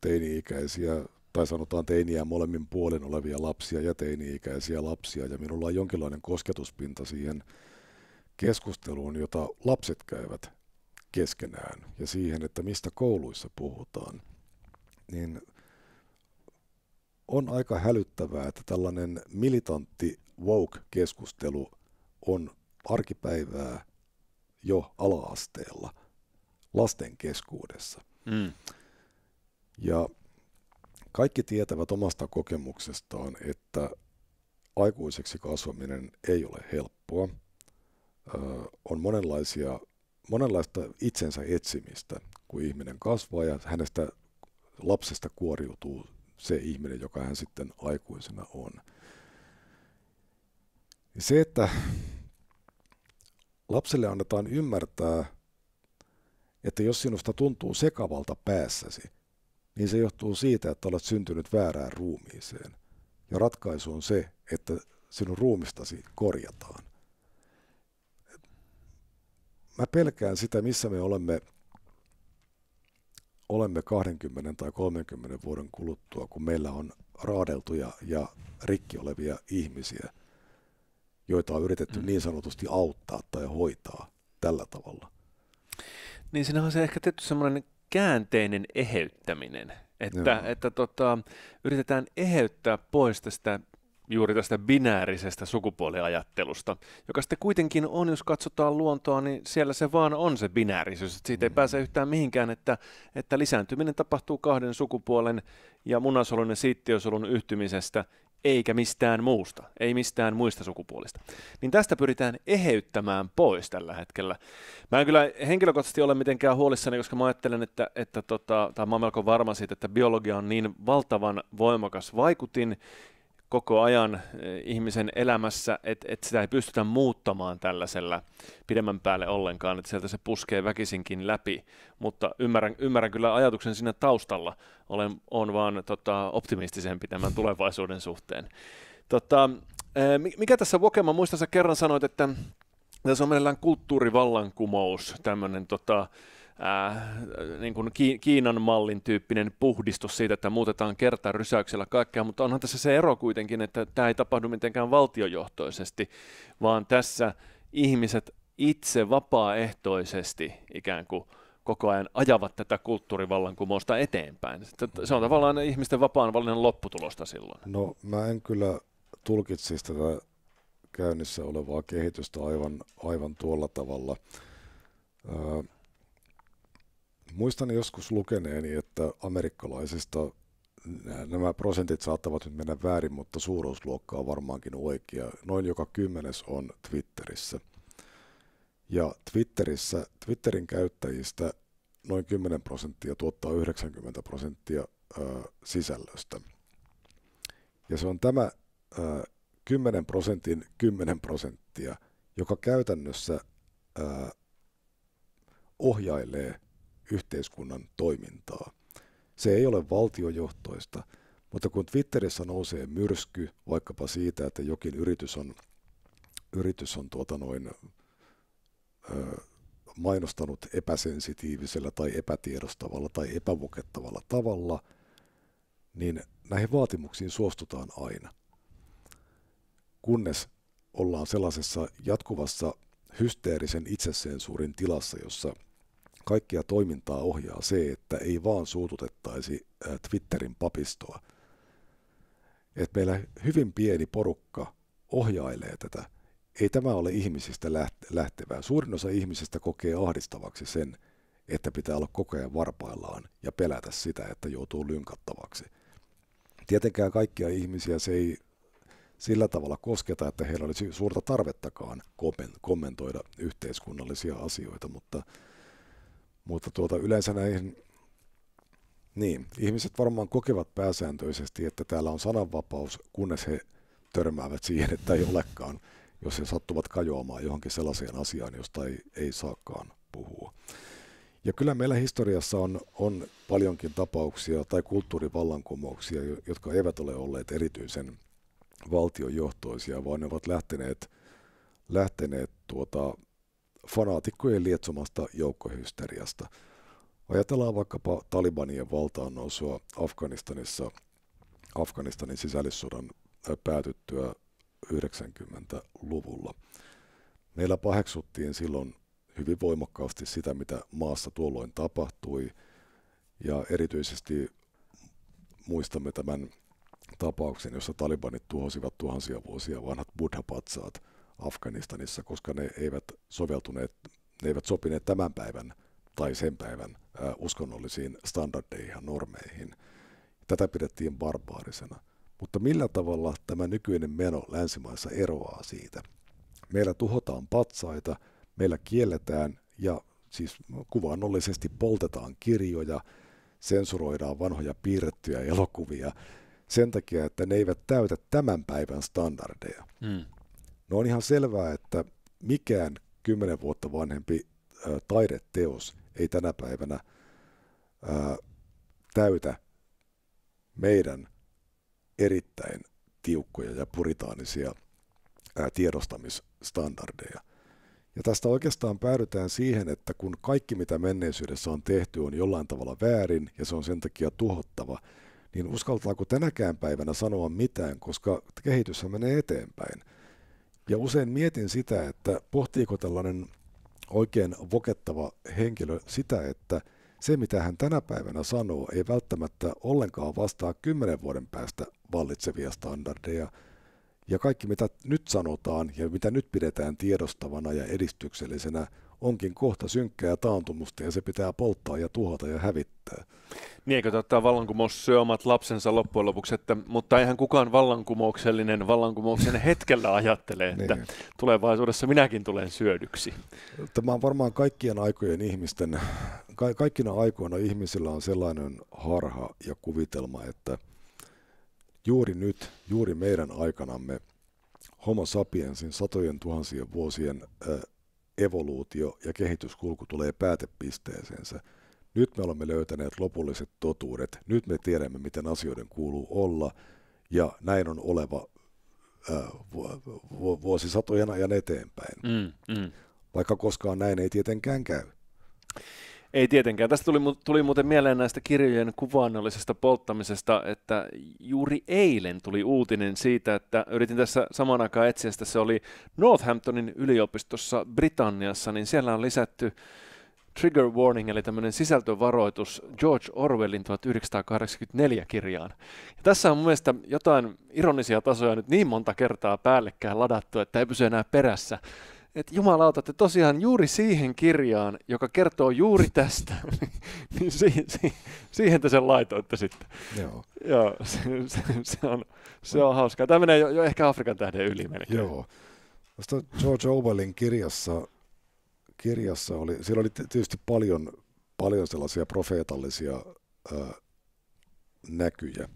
teini-ikäisiä, tai sanotaan teiniä molemmin puolen olevia lapsia ja teini-ikäisiä lapsia, ja minulla on jonkinlainen kosketuspinta siihen keskusteluun, jota lapset käyvät keskenään, ja siihen, että mistä kouluissa puhutaan, niin on aika hälyttävää, että tällainen militantti woke-keskustelu on arkipäivää jo alaasteella lasten keskuudessa. Mm. Ja kaikki tietävät omasta kokemuksestaan, että aikuiseksi kasvaminen ei ole helppoa. Ö, on monenlaisia, monenlaista itsensä etsimistä, kun ihminen kasvaa ja hänestä lapsesta kuoriutuu se ihminen, joka hän sitten aikuisena on. Se, että lapselle annetaan ymmärtää, että jos sinusta tuntuu sekavalta päässäsi, niin se johtuu siitä, että olet syntynyt väärään ruumiiseen. Ja ratkaisu on se, että sinun ruumistasi korjataan. Mä pelkään sitä, missä me olemme, olemme 20 tai 30 vuoden kuluttua, kun meillä on raadeltuja ja rikki olevia ihmisiä – joita on yritetty mm. niin sanotusti auttaa tai hoitaa tällä tavalla. Niin siinä on se ehkä tietty semmoinen käänteinen eheyttäminen, että, että tota, yritetään eheyttää pois tästä juuri tästä binäärisestä sukupuoliajattelusta, joka sitten kuitenkin on, jos katsotaan luontoa, niin siellä se vaan on se binäärisyys. Että siitä ei mm. pääse yhtään mihinkään, että, että lisääntyminen tapahtuu kahden sukupuolen ja munasolun ja siittiösolun yhtymisestä, eikä mistään muusta, ei mistään muista sukupuolista. Niin tästä pyritään eheyttämään pois tällä hetkellä. Mä en kyllä henkilökohtaisesti ole mitenkään huolissani, koska mä ajattelen, että, että tota, tai mä olen melko varma siitä, että biologia on niin valtavan voimakas vaikutin, koko ajan eh, ihmisen elämässä, että et sitä ei pystytä muuttamaan tällaisella pidemmän päälle ollenkaan, että sieltä se puskee väkisinkin läpi, mutta ymmärrän, ymmärrän kyllä ajatuksen siinä taustalla, olen on vaan tota, optimistisempi tämän tulevaisuuden suhteen. Tota, eh, mikä tässä Vokema, muistan sä kerran sanoit, että tässä on meillä kulttuurivallankumous, tämmöinen tota, äh, niin kuin Kiinan mallin tyyppinen puhdistus siitä, että muutetaan rysäyksellä kaikkea, mutta onhan tässä se ero kuitenkin, että tämä ei tapahdu mitenkään valtiojohtoisesti, vaan tässä ihmiset itse vapaaehtoisesti ikään kuin koko ajan ajavat tätä kulttuurivallankumousta eteenpäin. Se on tavallaan ihmisten vapaan valinnan lopputulosta silloin. No mä en kyllä tulkitsisi tätä käynnissä olevaa kehitystä aivan, aivan tuolla tavalla. Öö, Muistan joskus lukeneeni, että amerikkalaisista nämä prosentit saattavat nyt mennä väärin, mutta suuruusluokka on varmaankin oikea. Noin joka kymmenes on Twitterissä. Ja Twitterissä, Twitterin käyttäjistä noin 10 prosenttia tuottaa 90 prosenttia ö, sisällöstä. Ja se on tämä ö, 10 prosentin 10 prosenttia, joka käytännössä ö, ohjailee yhteiskunnan toimintaa. Se ei ole valtiojohtoista, mutta kun Twitterissä nousee myrsky vaikkapa siitä, että jokin yritys on, yritys on tuota noin, ö, mainostanut epäsensitiivisellä tai epätiedostavalla tai epävokettavalla tavalla, niin näihin vaatimuksiin suostutaan aina. Kunnes ollaan sellaisessa jatkuvassa hysteerisen itsesensuurin tilassa, jossa kaikkia toimintaa ohjaa se, että ei vaan suututettaisi Twitterin papistoa. Et meillä hyvin pieni porukka ohjailee tätä. Ei tämä ole ihmisistä lähtevää. Suurin osa ihmisistä kokee ahdistavaksi sen, että pitää olla koko ajan varpaillaan ja pelätä sitä, että joutuu lynkattavaksi. Tietenkään kaikkia ihmisiä se ei sillä tavalla kosketa, että heillä olisi suurta tarvettakaan kommentoida yhteiskunnallisia asioita, mutta – mutta tuota, yleensä näihin, niin, ihmiset varmaan kokevat pääsääntöisesti, että täällä on sananvapaus, kunnes he törmäävät siihen, että ei olekaan, jos he sattuvat kajoamaan johonkin sellaiseen asiaan, josta ei, ei saakaan puhua. Ja kyllä meillä historiassa on, on paljonkin tapauksia tai kulttuurivallankumouksia, jotka eivät ole olleet erityisen valtiojohtoisia, vaan ne ovat lähteneet, lähteneet tuota, fanaatikkojen lietsomasta joukkohysteriasta. Ajatellaan vaikkapa Talibanien valtaan nousua Afganistanissa Afganistanin sisällissodan äh, päätyttyä 90-luvulla. Meillä paheksuttiin silloin hyvin voimakkaasti sitä, mitä maassa tuolloin tapahtui, ja erityisesti muistamme tämän tapauksen, jossa talibanit tuhosivat tuhansia vuosia vanhat Buddha-patsaat. Afganistanissa, koska ne eivät soveltuneet, ne eivät sopineet tämän päivän tai sen päivän uskonnollisiin standardeihin ja normeihin. Tätä pidettiin barbaarisena. Mutta millä tavalla tämä nykyinen meno länsimaissa eroaa siitä? Meillä tuhotaan patsaita, meillä kielletään ja siis kuvaannollisesti poltetaan kirjoja, sensuroidaan vanhoja piirrettyjä elokuvia sen takia, että ne eivät täytä tämän päivän standardeja. Mm. No on ihan selvää, että mikään kymmenen vuotta vanhempi taideteos ei tänä päivänä ää, täytä meidän erittäin tiukkoja ja puritaanisia ää, tiedostamisstandardeja. Ja tästä oikeastaan päädytään siihen, että kun kaikki mitä menneisyydessä on tehty on jollain tavalla väärin ja se on sen takia tuhottava, niin uskaltaako tänäkään päivänä sanoa mitään, koska kehityshän menee eteenpäin. Ja usein mietin sitä, että pohtiiko tällainen oikein vokettava henkilö sitä, että se mitä hän tänä päivänä sanoo ei välttämättä ollenkaan vastaa kymmenen vuoden päästä vallitsevia standardeja. Ja kaikki mitä nyt sanotaan ja mitä nyt pidetään tiedostavana ja edistyksellisenä onkin kohta synkkää taantumusta ja se pitää polttaa ja tuhota ja hävittää. Niin, eikö tämä vallankumous syö omat lapsensa loppujen lopuksi, että, mutta eihän kukaan vallankumouksellinen vallankumouksen hetkellä ajattele, niin. että niin. tulevaisuudessa minäkin tulen syödyksi. Tämä on varmaan kaikkien aikojen ihmisten, ka- kaikkina aikoina ihmisillä on sellainen harha ja kuvitelma, että juuri nyt, juuri meidän aikanamme Homo sapiensin satojen tuhansien vuosien äh, evoluutio ja kehityskulku tulee päätepisteeseensä. Nyt me olemme löytäneet lopulliset totuudet, nyt me tiedämme, miten asioiden kuuluu olla, ja näin on oleva äh, vuosisatojen ajan eteenpäin. Mm, mm. Vaikka koskaan näin ei tietenkään käy. Ei tietenkään. Tästä tuli, tuli muuten mieleen näistä kirjojen kuvaannollisesta polttamisesta, että juuri eilen tuli uutinen siitä, että yritin tässä samaan aikaan etsiä että se oli Northamptonin yliopistossa Britanniassa, niin siellä on lisätty trigger warning, eli tämmöinen sisältövaroitus George Orwellin 1984 kirjaan. Ja tässä on mun mielestä jotain ironisia tasoja nyt niin monta kertaa päällekkäin ladattu, että ei pysy enää perässä että jumalauta, että tosiaan juuri siihen kirjaan, joka kertoo juuri tästä, niin, niin siihen, siihen te sen laitoitte sitten. Joo. Joo, se, se, se, on, se on hauskaa. Tämä menee jo, jo ehkä Afrikan tähden yli melkein. Joo. Tuosta George Orwellin kirjassa, kirjassa oli, siellä oli tietysti paljon, paljon sellaisia profeetallisia ää, näkyjä,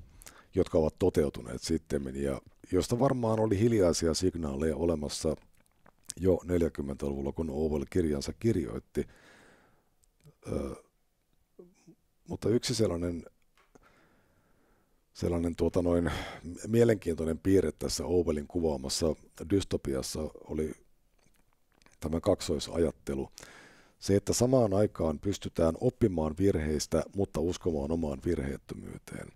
jotka ovat toteutuneet sitten, ja josta varmaan oli hiljaisia signaaleja olemassa – jo 40-luvulla, kun Orwell kirjansa kirjoitti. Ö, mutta yksi sellainen, sellainen tuota noin, mielenkiintoinen piirre tässä Orwellin kuvaamassa dystopiassa oli tämä kaksoisajattelu. Se, että samaan aikaan pystytään oppimaan virheistä, mutta uskomaan omaan virheettömyyteen.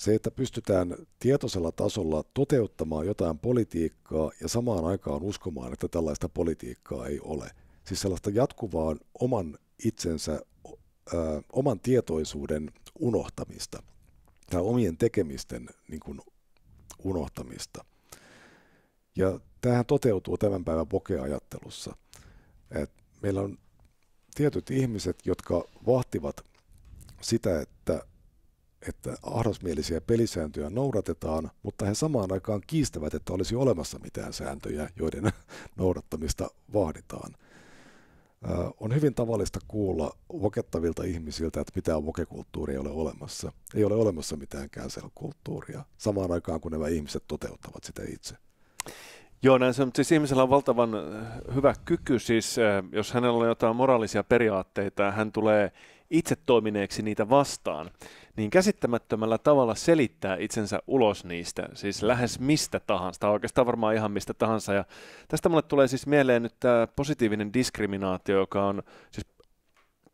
Se, että pystytään tietoisella tasolla toteuttamaan jotain politiikkaa ja samaan aikaan uskomaan, että tällaista politiikkaa ei ole. Siis sellaista jatkuvaa oman itsensä, ö, oman tietoisuuden unohtamista tai omien tekemisten niin kuin, unohtamista. Ja tämähän toteutuu tämän päivän pokeajattelussa. Et meillä on tietyt ihmiset, jotka vahtivat sitä, että että ahdasmielisiä pelisääntöjä noudatetaan, mutta he samaan aikaan kiistävät, että olisi olemassa mitään sääntöjä, joiden noudattamista vaaditaan. On hyvin tavallista kuulla vokettavilta ihmisiltä, että mitään vokekulttuuria ei ole olemassa. Ei ole olemassa mitään cancel-kulttuuria, samaan aikaan kun nämä ihmiset toteuttavat sitä itse. Joo, näin se, on siis ihmisellä on valtavan hyvä kyky, siis jos hänellä on jotain moraalisia periaatteita, hän tulee itse toimineeksi niitä vastaan, niin käsittämättömällä tavalla selittää itsensä ulos niistä, siis lähes mistä tahansa, tai oikeastaan varmaan ihan mistä tahansa. Ja tästä mulle tulee siis mieleen nyt tämä positiivinen diskriminaatio, joka on siis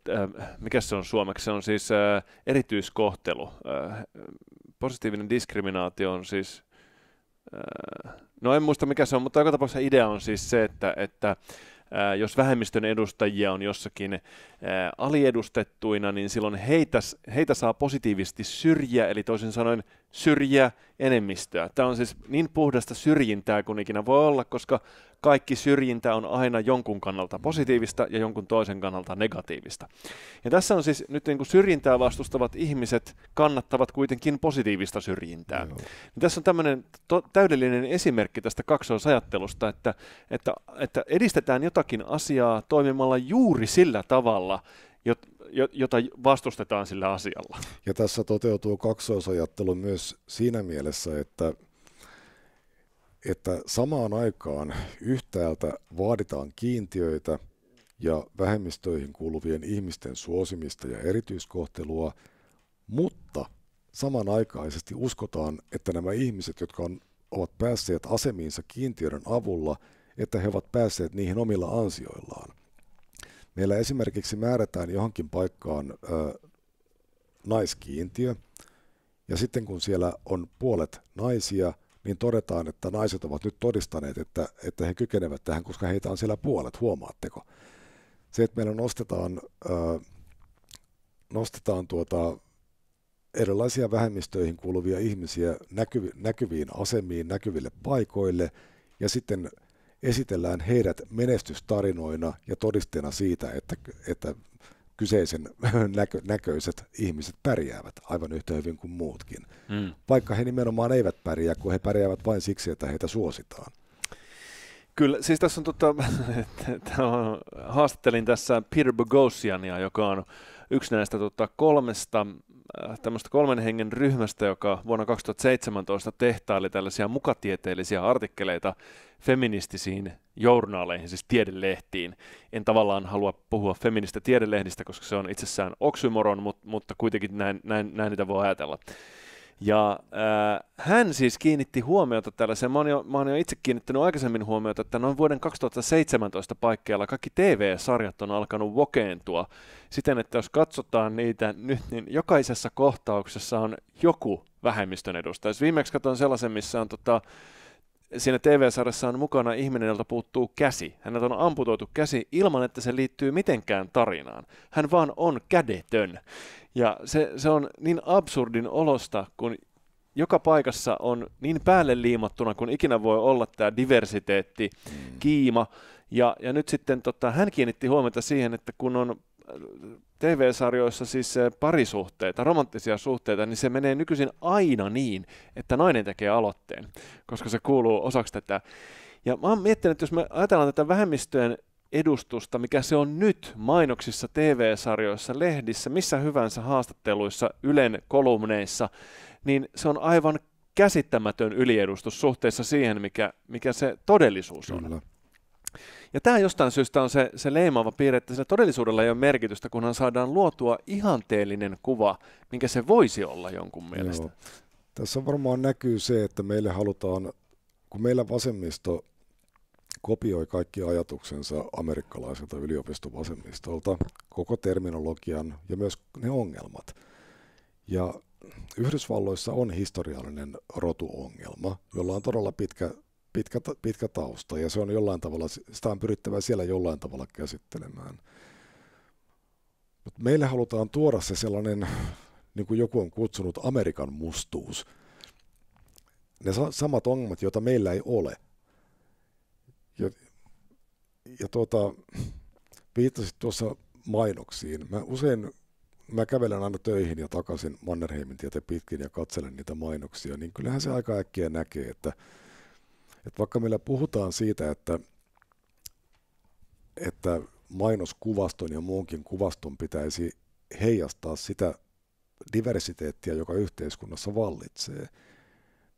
äh, mikä se on suomeksi, se on siis ä, äh, erityiskohtelu. Ä, äh, positiivinen diskriminaatio on siis, Ä, no en muista mikä se on, mutta joka tapauksessa idea on siis se, että, että Äh, jos vähemmistön edustajia on jossakin äh, aliedustettuina, niin silloin heitä, heitä saa positiivisesti syrjiä, eli toisin sanoen syrjiä enemmistöä. Tämä on siis niin puhdasta syrjintää kuin ikinä voi olla, koska kaikki syrjintä on aina jonkun kannalta positiivista ja jonkun toisen kannalta negatiivista. Ja tässä on siis nyt niin kuin syrjintää vastustavat ihmiset kannattavat kuitenkin positiivista syrjintää. Joo. tässä on tämmöinen to- täydellinen esimerkki tästä kaksoisajattelusta, että, että, että edistetään jotakin asiaa toimimalla juuri sillä tavalla, jota vastustetaan sillä asialla. Ja tässä toteutuu kaksoisajattelu myös siinä mielessä, että että samaan aikaan yhtäältä vaaditaan kiintiöitä ja vähemmistöihin kuuluvien ihmisten suosimista ja erityiskohtelua, mutta samanaikaisesti uskotaan, että nämä ihmiset, jotka on, ovat päässeet asemiinsa kiintiöiden avulla, että he ovat päässeet niihin omilla ansioillaan. Meillä esimerkiksi määrätään johonkin paikkaan ö, naiskiintiö, ja sitten kun siellä on puolet naisia – niin todetaan, että naiset ovat nyt todistaneet, että, että he kykenevät tähän, koska heitä on siellä puolet, huomaatteko? Se, että meillä nostetaan, nostetaan tuota, erilaisia vähemmistöihin kuuluvia ihmisiä näkyvi, näkyviin asemiin, näkyville paikoille, ja sitten esitellään heidät menestystarinoina ja todisteena siitä, että, että kyseisen näkö, näköiset ihmiset pärjäävät aivan yhtä hyvin kuin muutkin, mm. vaikka he nimenomaan eivät pärjää, kun he pärjäävät vain siksi, että heitä suositaan. Kyllä, siis tässä on, tota, haastattelin tässä Peter Bogosiania, joka on yksi näistä tota, kolmesta Äh, tämmöistä kolmen hengen ryhmästä, joka vuonna 2017 tehtaili tällaisia mukatieteellisiä artikkeleita feministisiin journaaleihin, siis tiedelehtiin. En tavallaan halua puhua feministä tiedelehdistä, koska se on itsessään oksymoron, mutta, mutta kuitenkin näin, näin, näin niitä voi ajatella. Ja äh, hän siis kiinnitti huomiota tällaiseen, mä oon, jo, mä oon jo itse kiinnittänyt aikaisemmin huomiota, että noin vuoden 2017 paikkeilla kaikki TV-sarjat on alkanut vokeentua siten, että jos katsotaan niitä nyt, niin jokaisessa kohtauksessa on joku vähemmistön edustaja. viimeksi katsoin sellaisen, missä on tota, siinä TV-sarjassa on mukana ihminen, jolta puuttuu käsi. Hänet on amputoitu käsi ilman, että se liittyy mitenkään tarinaan. Hän vaan on kädetön. Ja se, se on niin absurdin olosta, kun joka paikassa on niin päälle liimattuna kun ikinä voi olla tämä diversiteetti, mm. kiima. Ja, ja nyt sitten tota, hän kiinnitti huomiota siihen, että kun on TV-sarjoissa siis parisuhteita, romanttisia suhteita, niin se menee nykyisin aina niin, että nainen tekee aloitteen, koska se kuuluu osaksi tätä. Ja mä oon miettinyt, että jos me ajatellaan tätä vähemmistöjen edustusta, mikä se on nyt mainoksissa, TV-sarjoissa, lehdissä, missä hyvänsä haastatteluissa, Ylen kolumneissa, niin se on aivan käsittämätön yliedustus suhteessa siihen, mikä, mikä se todellisuus on. Kyllä. Ja tämä jostain syystä on se, se leimaava piirre, että sillä todellisuudella ei ole merkitystä, kunhan saadaan luotua ihanteellinen kuva, minkä se voisi olla jonkun mielestä. Joo. Tässä varmaan näkyy se, että meille halutaan, kun meillä vasemmisto kopioi kaikki ajatuksensa amerikkalaiselta yliopistovasemmistolta, koko terminologian ja myös ne ongelmat. Ja Yhdysvalloissa on historiallinen rotuongelma, jolla on todella pitkä pitkä, pitkä tausta ja se on jollain tavalla, sitä on pyrittävä siellä jollain tavalla käsittelemään. Mutta meille halutaan tuoda se sellainen, niin kuin joku on kutsunut, Amerikan mustuus. Ne sa- samat ongelmat, joita meillä ei ole. Ja, ja tuota, viittasit tuossa mainoksiin. Mä usein mä kävelen aina töihin ja takaisin Mannerheimin tietä pitkin ja katselen niitä mainoksia, niin kyllähän se aika äkkiä näkee, että – että vaikka meillä puhutaan siitä, että, että mainoskuvaston ja muunkin kuvaston pitäisi heijastaa sitä diversiteettiä, joka yhteiskunnassa vallitsee,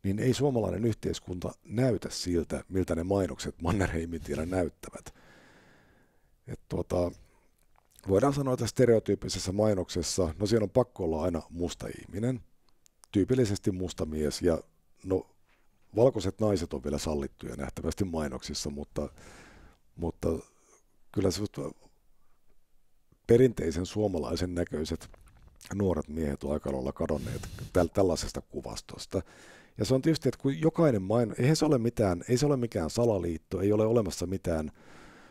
niin ei suomalainen yhteiskunta näytä siltä, miltä ne mainokset Mannerheimin tiellä näyttävät. Et tuota, voidaan sanoa, että stereotyyppisessä mainoksessa, no siellä on pakko olla aina musta ihminen, tyypillisesti musta mies ja no valkoiset naiset on vielä sallittuja nähtävästi mainoksissa, mutta, mutta kyllä se perinteisen suomalaisen näköiset nuoret miehet on aika lailla kadonneet täl, tällaisesta kuvastosta. Ja se on tietysti, että kun jokainen maino, eihän se ole mitään, ei se ole mikään salaliitto, ei ole olemassa mitään,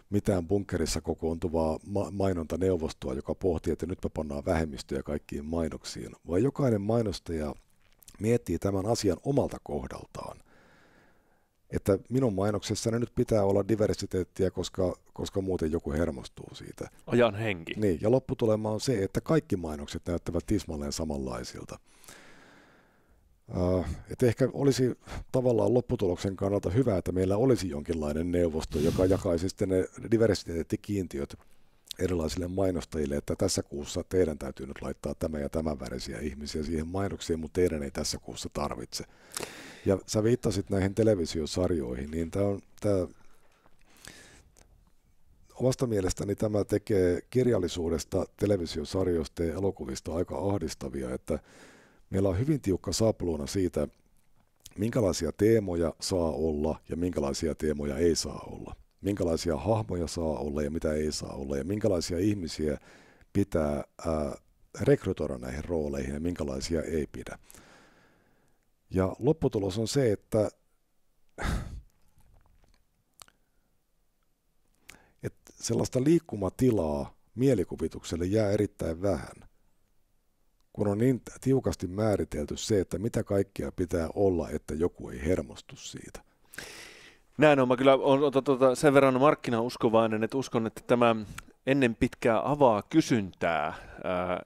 mitään bunkerissa kokoontuvaa ma- mainontaneuvostoa, joka pohtii, että nyt me pannaan vähemmistöjä kaikkiin mainoksiin, vaan jokainen mainostaja miettii tämän asian omalta kohdaltaan että minun mainoksessani nyt pitää olla diversiteettiä, koska, koska muuten joku hermostuu siitä. Ajan henki. Niin, ja lopputulema on se, että kaikki mainokset näyttävät tismalleen samanlaisilta. Uh, äh, että ehkä olisi tavallaan lopputuloksen kannalta hyvä, että meillä olisi jonkinlainen neuvosto, joka jakaisi sitten ne diversiteettikiintiöt erilaisille mainostajille, että tässä kuussa teidän täytyy nyt laittaa tämä ja tämän värisiä ihmisiä siihen mainoksiin, mutta teidän ei tässä kuussa tarvitse. Ja sä viittasit näihin televisiosarjoihin, niin tämä on tämä omasta mielestäni tämä tekee kirjallisuudesta, televisiosarjoista ja elokuvista aika ahdistavia, että meillä on hyvin tiukka sapluuna siitä, minkälaisia teemoja saa olla ja minkälaisia teemoja ei saa olla minkälaisia hahmoja saa olla ja mitä ei saa olla, ja minkälaisia ihmisiä pitää ää, äh, rekrytoida näihin rooleihin ja minkälaisia ei pidä. Ja lopputulos on se, että et sellaista liikkumatilaa mielikuvitukselle jää erittäin vähän, kun on niin tiukasti määritelty se, että mitä kaikkea pitää olla, että joku ei hermostu siitä. Näin on. Mä kyllä on, tuota, sen verran markkinauskovainen, että uskon, että tämä ennen pitkää avaa kysyntää, ää,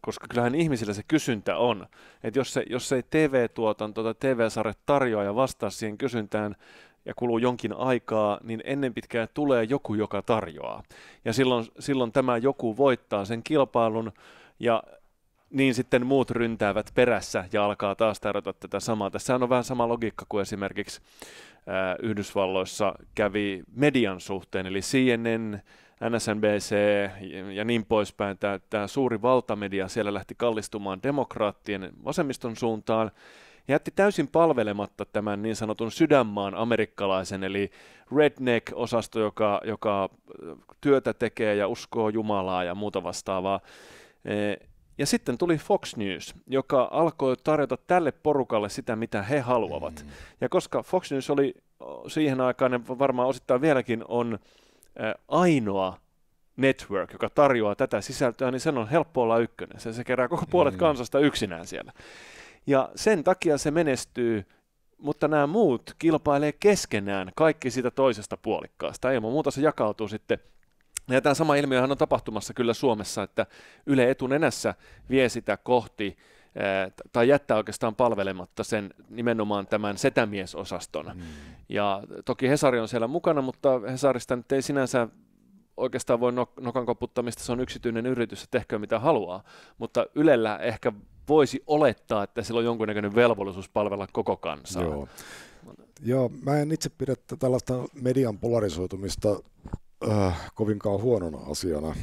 koska kyllähän ihmisillä se kysyntä on. Että jos, se, jos ei TV-tuotanto tai TV-sarja tarjoa ja vastaa siihen kysyntään, ja kuluu jonkin aikaa, niin ennen pitkää tulee joku, joka tarjoaa. Ja silloin, silloin tämä joku voittaa sen kilpailun, ja niin sitten muut ryntäävät perässä ja alkaa taas tarjota tätä samaa. Tässä on vähän sama logiikka kuin esimerkiksi Äh, Yhdysvalloissa kävi median suhteen, eli CNN, NSNBC ja niin poispäin. Tämä, tämä suuri valtamedia siellä lähti kallistumaan demokraattien vasemmiston suuntaan ja jätti täysin palvelematta tämän niin sanotun sydänmaan amerikkalaisen, eli redneck-osasto, joka, joka työtä tekee ja uskoo Jumalaa ja muuta vastaavaa. Ja sitten tuli Fox News, joka alkoi tarjota tälle porukalle sitä, mitä he haluavat. Mm. Ja koska Fox News oli siihen aikaan, ja varmaan osittain vieläkin on ainoa network, joka tarjoaa tätä sisältöä, niin sen on helppo olla ykkönen. Se, se kerää koko puolet mm. kansasta yksinään siellä. Ja sen takia se menestyy, mutta nämä muut kilpailee keskenään kaikki siitä toisesta puolikkaasta. Ilman muuta se jakautuu sitten ja tämä sama ilmiöhän on tapahtumassa kyllä Suomessa, että Yle etunenässä vie sitä kohti eh, tai jättää oikeastaan palvelematta sen nimenomaan tämän setämiesosaston. Mm. Ja toki Hesari on siellä mukana, mutta Hesarista nyt ei sinänsä oikeastaan voi nok- nokan koputtamista, se on yksityinen yritys, että tehkö mitä haluaa, mutta Ylellä ehkä voisi olettaa, että sillä on jonkunnäköinen velvollisuus palvella koko kansaa. Joo. Joo, mä en itse pidä tällaista median polarisoitumista äh, kovinkaan huonona asiana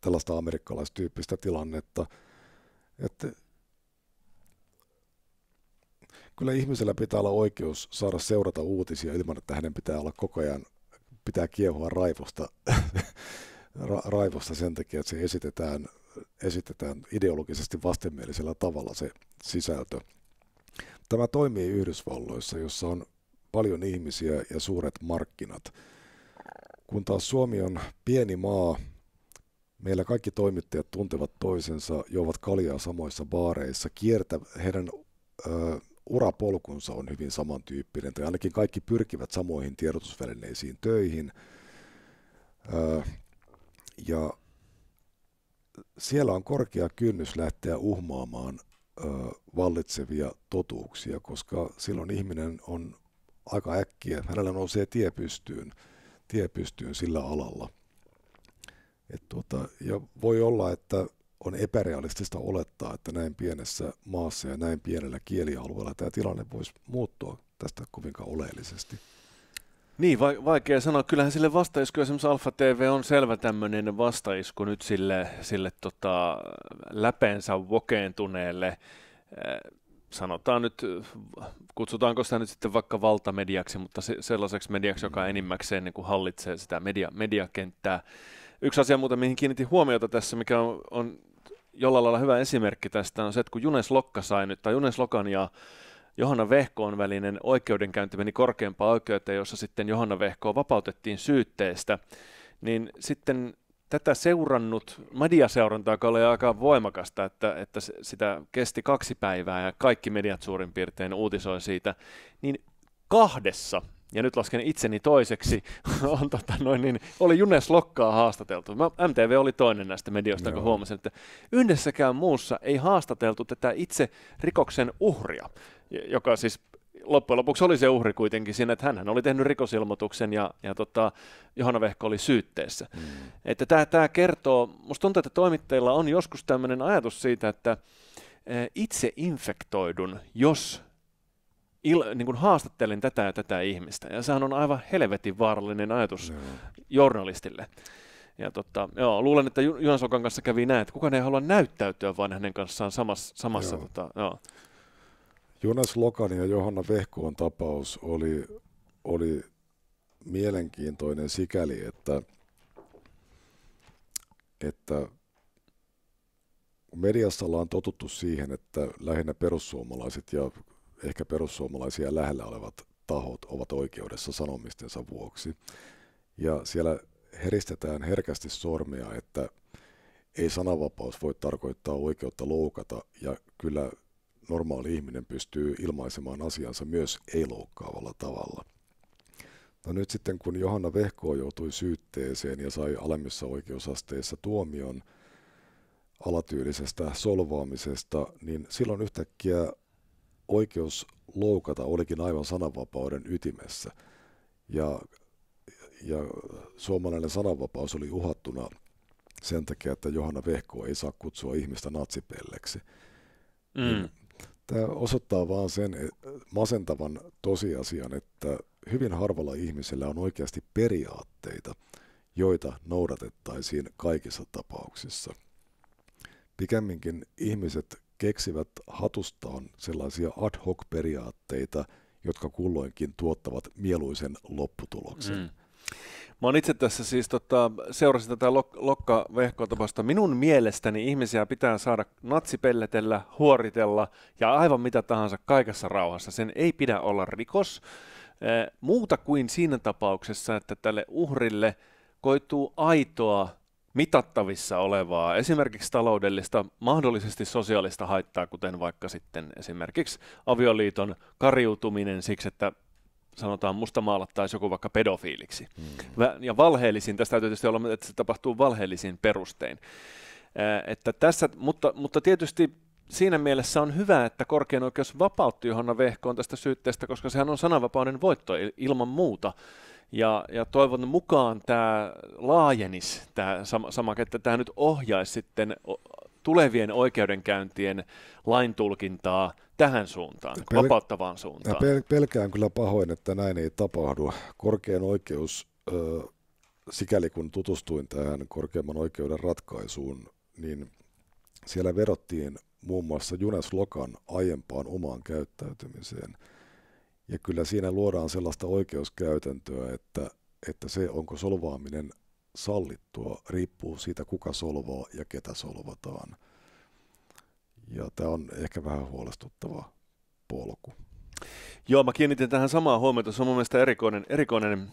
tällaista amerikkalaistyyppistä tilannetta. Että kyllä ihmisellä pitää olla oikeus saada seurata uutisia ilman, että hänen pitää olla koko ajan, pitää kiehua raivosta, ra, raivosta sen takia, että se esitetään, esitetään ideologisesti vastenmielisellä tavalla se sisältö. Tämä toimii Yhdysvalloissa, jossa on paljon ihmisiä ja suuret markkinat. Kun taas Suomi on pieni maa, meillä kaikki toimittajat tuntevat toisensa, juovat kaljaa samoissa baareissa, kiertä, heidän ö, urapolkunsa on hyvin samantyyppinen, tai ainakin kaikki pyrkivät samoihin tiedotusvälineisiin töihin. Ö, ja siellä on korkea kynnys lähteä uhmaamaan ö, vallitsevia totuuksia, koska silloin ihminen on aika äkkiä, hänellä nousee tie pystyyn tie pystyyn sillä alalla. Et tuota, ja voi olla, että on epärealistista olettaa, että näin pienessä maassa ja näin pienellä kielialueella tämä tilanne voisi muuttua tästä kovinkaan oleellisesti. Niin, vaikea sanoa. Kyllähän sille vastaisku, esimerkiksi Alfa TV on selvä tämmöinen vastaisku nyt sille, sille tota, läpeensä vokeentuneelle sanotaan nyt, kutsutaanko sitä nyt sitten vaikka valtamediaksi, mutta se, sellaiseksi mediaksi, joka enimmäkseen niin kuin hallitsee sitä media, mediakenttää. Yksi asia muuten, mihin kiinnitin huomiota tässä, mikä on, on jollain lailla hyvä esimerkki tästä, on se, että kun Junes Lokka sai nyt, tai Junes Lokan ja Johanna Vehkoon välinen oikeudenkäynti meni korkeampaan oikeuteen, jossa sitten Johanna Vehkoa vapautettiin syytteestä, niin sitten tätä seurannut, mediaseurantaa, joka oli aika voimakasta, että, että sitä kesti kaksi päivää ja kaikki mediat suurin piirtein uutisoi siitä, niin kahdessa ja nyt lasken itseni toiseksi, on tota noin, niin, oli Junes Lokkaa haastateltu. Mä, MTV oli toinen näistä medioista, kun huomasin, että yhdessäkään muussa ei haastateltu tätä itse rikoksen uhria, joka siis loppujen lopuksi oli se uhri kuitenkin siinä, että hän oli tehnyt rikosilmoituksen ja, ja tota, Johanna Vehko oli syytteessä. Mm. Että tämä, tämä kertoo, musta tuntuu, että toimittajilla on joskus tämmöinen ajatus siitä, että e, itse infektoidun, jos il, niin kuin haastattelin tätä ja tätä ihmistä. Ja sehän on aivan helvetin vaarallinen ajatus mm. journalistille. Ja tota, joo, luulen, että Juhansokan Sokan kanssa kävi näin, että kukaan ei halua näyttäytyä vain hänen kanssaan samassa. samassa joo. Tota, joo. Jonas Lokanin ja Johanna Vehkoon tapaus oli, oli mielenkiintoinen sikäli, että, että mediassa ollaan totuttu siihen, että lähinnä perussuomalaiset ja ehkä perussuomalaisia lähellä olevat tahot ovat oikeudessa sanomistensa vuoksi. Ja siellä heristetään herkästi sormia, että ei sananvapaus voi tarkoittaa oikeutta loukata, ja kyllä normaali ihminen pystyy ilmaisemaan asiansa myös ei-loukkaavalla tavalla. No nyt sitten kun Johanna Vehko joutui syytteeseen ja sai alemmissa oikeusasteissa tuomion alatyylisestä solvaamisesta, niin silloin yhtäkkiä oikeus loukata olikin aivan sananvapauden ytimessä. Ja, ja suomalainen sananvapaus oli uhattuna sen takia, että Johanna Vehko ei saa kutsua ihmistä natsipelleksi. Niin mm. Niin Tämä osoittaa vaan sen eh, masentavan tosiasian, että hyvin harvalla ihmisellä on oikeasti periaatteita, joita noudatettaisiin kaikissa tapauksissa. Pikemminkin ihmiset keksivät hatustaan sellaisia ad hoc periaatteita, jotka kulloinkin tuottavat mieluisen lopputuloksen. Mm. Mä oon itse tässä siis tota, seurasin tätä lok- lokkavehkotapausta. Minun mielestäni ihmisiä pitää saada natsipelletellä, huoritella ja aivan mitä tahansa kaikessa rauhassa. Sen ei pidä olla rikos. muuta kuin siinä tapauksessa, että tälle uhrille koituu aitoa mitattavissa olevaa, esimerkiksi taloudellista, mahdollisesti sosiaalista haittaa, kuten vaikka sitten esimerkiksi avioliiton kariutuminen siksi, että sanotaan mustamaallattaisi joku vaikka pedofiiliksi. Mm. Ja valheellisin, tästä täytyy tietysti olla, että se tapahtuu valheellisin perustein. Että tässä, mutta, mutta tietysti siinä mielessä on hyvä, että korkein oikeus vapautti Johanna Vehkoon tästä syytteestä, koska sehän on sananvapauden voitto ilman muuta. Ja, ja toivon mukaan tämä laajenisi, tämä sama, sama, että tämä nyt ohjaisi sitten tulevien oikeudenkäyntien laintulkintaa tähän suuntaan, niin Pel- vapauttavaan suuntaan. Pel- pelkään kyllä pahoin, että näin ei tapahdu. Korkean oikeus, ö, sikäli kun tutustuin tähän korkeimman oikeuden ratkaisuun, niin siellä verottiin muun muassa Junes Lokan aiempaan omaan käyttäytymiseen. Ja kyllä siinä luodaan sellaista oikeuskäytäntöä, että, että se, onko solvaaminen sallittua, riippuu siitä, kuka solvaa ja ketä solvataan – ja tämä on ehkä vähän huolestuttava polku. Joo, mä kiinnitin tähän samaan huomiota. Se on mun mielestä erikoinen, erikoinen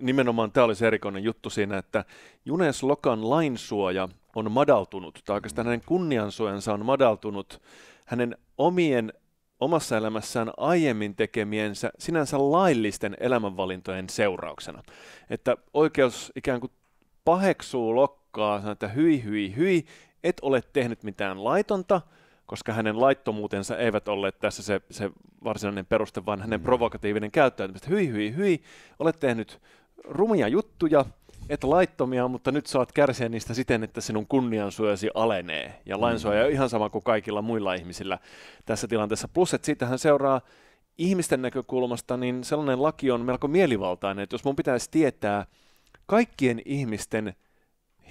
nimenomaan tämä oli se erikoinen juttu siinä, että Junes Lokan lainsuoja on madaltunut, tai oikeastaan hänen kunniansuojansa on madaltunut hänen omien omassa elämässään aiemmin tekemiensä sinänsä laillisten elämänvalintojen seurauksena. Että oikeus ikään kuin paheksuu lokkaa, sanoo, että hyi, hyi, hyi, et ole tehnyt mitään laitonta, koska hänen laittomuutensa eivät olleet tässä se, se varsinainen peruste, vaan hänen mm. provokatiivinen käyttäytymistä. Hyi, hyi, hyi, olet tehnyt rumia juttuja, et laittomia, mutta nyt saat kärsiä niistä siten, että sinun kunniansuojasi alenee. Ja mm. lainsuoja on ihan sama kuin kaikilla muilla ihmisillä tässä tilanteessa. Plus, että siitähän seuraa ihmisten näkökulmasta, niin sellainen laki on melko mielivaltainen, että jos mun pitäisi tietää kaikkien ihmisten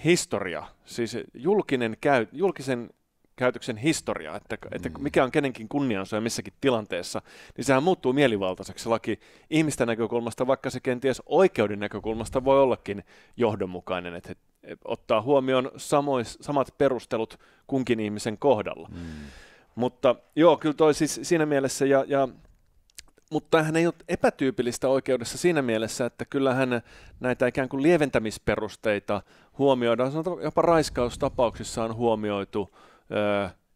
historia, siis julkinen käy, julkisen käytöksen historia, että, että mm. mikä on kenenkin kunniansuoja missäkin tilanteessa, niin sehän muuttuu mielivaltaiseksi laki ihmisten näkökulmasta, vaikka se kenties oikeuden näkökulmasta voi ollakin johdonmukainen, että ottaa huomioon samois, samat perustelut kunkin ihmisen kohdalla. Mm. Mutta joo, kyllä toi siis siinä mielessä, ja, ja, mutta hän ei ole epätyypillistä oikeudessa siinä mielessä, että kyllähän näitä ikään kuin lieventämisperusteita huomioidaan, sanotaan jopa raiskaustapauksissa on huomioitu,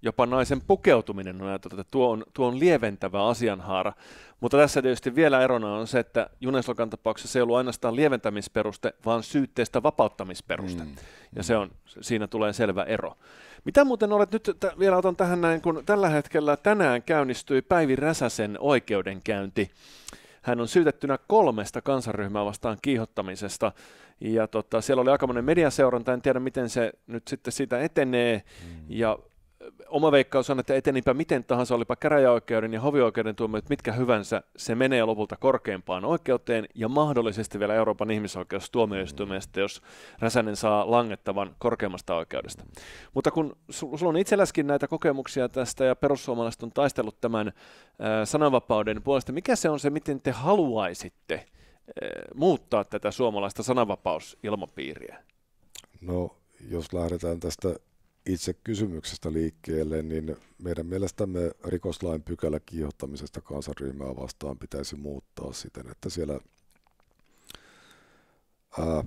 jopa naisen pukeutuminen on ajateltu, että tuo on, tuo on lieventävä asianhaara. Mutta tässä tietysti vielä erona on se, että Juneslokan tapauksessa se ei ollut ainoastaan lieventämisperuste, vaan syytteestä vapauttamisperuste. Mm, mm. Ja se on, siinä tulee selvä ero. Mitä muuten olet nyt, t- vielä otan tähän näin, kun tällä hetkellä tänään käynnistyi Päivi Räsäsen oikeudenkäynti hän on syytettynä kolmesta kansanryhmää vastaan kiihottamisesta. Ja tota, siellä oli aikamoinen mediaseuranta, en tiedä miten se nyt sitten siitä etenee. Mm. Ja oma veikkaus on, että etenipä miten tahansa, olipa käräjäoikeuden ja hovioikeuden tuomiot mitkä hyvänsä, se menee lopulta korkeimpaan oikeuteen ja mahdollisesti vielä Euroopan ihmisoikeustuomioistuimesta, jos Räsänen saa langettavan korkeimmasta oikeudesta. Mutta kun sulla on itselläskin näitä kokemuksia tästä ja perussuomalaiset on taistellut tämän äh, sananvapauden puolesta, mikä se on se, miten te haluaisitte äh, muuttaa tätä suomalaista sananvapausilmapiiriä? No, jos lähdetään tästä itse kysymyksestä liikkeelle, niin meidän mielestämme rikoslain pykälä kiihottamisesta kansanryhmää vastaan pitäisi muuttaa siten, että siellä ää,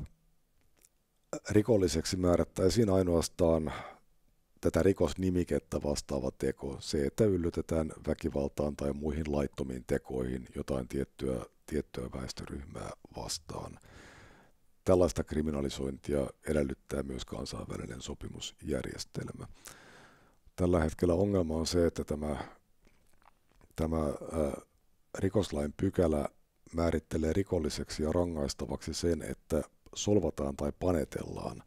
rikolliseksi määrättäisiin ainoastaan tätä rikosnimikettä vastaava teko, se, että yllytetään väkivaltaan tai muihin laittomiin tekoihin jotain tiettyä, tiettyä väestöryhmää vastaan. Tällaista kriminalisointia edellyttää myös kansainvälinen sopimusjärjestelmä. Tällä hetkellä ongelma on se, että tämä, tämä äh, rikoslain pykälä määrittelee rikolliseksi ja rangaistavaksi sen, että solvataan tai panetellaan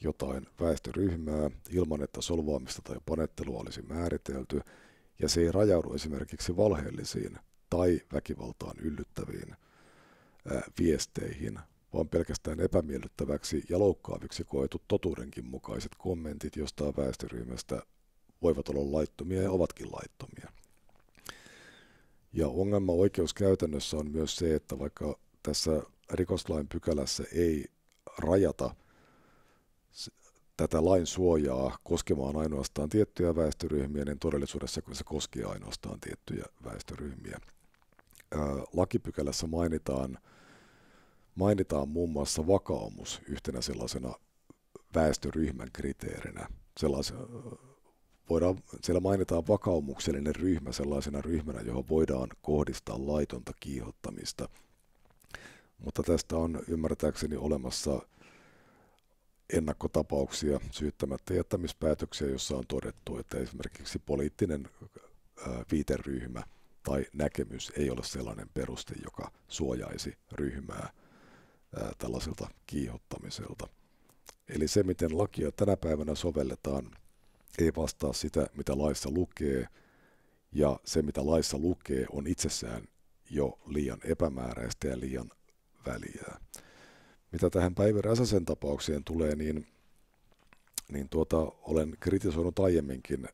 jotain väestöryhmää ilman, että solvaamista tai panettelua olisi määritelty, ja se ei rajaudu esimerkiksi valheellisiin tai väkivaltaan yllyttäviin viesteihin, vaan pelkästään epämiellyttäväksi ja loukkaaviksi koetut totuudenkin mukaiset kommentit jostain väestöryhmästä voivat olla laittomia ja ovatkin laittomia. Ja ongelma oikeuskäytännössä on myös se, että vaikka tässä rikoslain pykälässä ei rajata tätä lain suojaa koskemaan ainoastaan tiettyjä väestöryhmiä, niin todellisuudessa kun se koskee ainoastaan tiettyjä väestöryhmiä. Lakipykälässä mainitaan mainitaan muun muassa vakaumus yhtenä sellaisena väestöryhmän kriteerinä. voidaan, siellä mainitaan vakaumuksellinen ryhmä sellaisena ryhmänä, johon voidaan kohdistaa laitonta kiihottamista. Mutta tästä on ymmärtääkseni olemassa ennakkotapauksia, syyttämättä jättämispäätöksiä, jossa on todettu, että esimerkiksi poliittinen viiteryhmä tai näkemys ei ole sellainen peruste, joka suojaisi ryhmää – ää, tällaiselta kiihottamiselta. Eli se, miten lakia tänä päivänä sovelletaan, ei vastaa sitä, mitä laissa lukee, ja se, mitä laissa lukee, on itsessään jo liian epämääräistä ja liian väliä. Mitä tähän Päivi Räsäsen tapaukseen tulee, niin, niin tuota, olen kritisoinut aiemminkin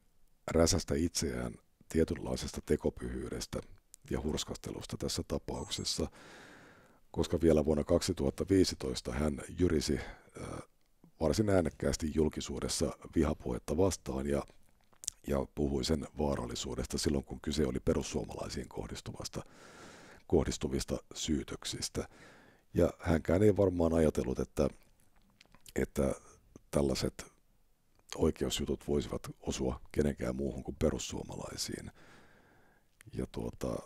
Räsästä itseään tietynlaisesta tekopyhyydestä ja hurskastelusta tässä tapauksessa koska vielä vuonna 2015 hän jyrisi äh, varsin äänekkäästi julkisuudessa vihapuhetta vastaan ja, ja puhui sen vaarallisuudesta silloin, kun kyse oli perussuomalaisiin kohdistuvasta, kohdistuvista syytöksistä. Ja hänkään ei varmaan ajatellut, että, että tällaiset oikeusjutut voisivat osua kenenkään muuhun kuin perussuomalaisiin. Ja tuota,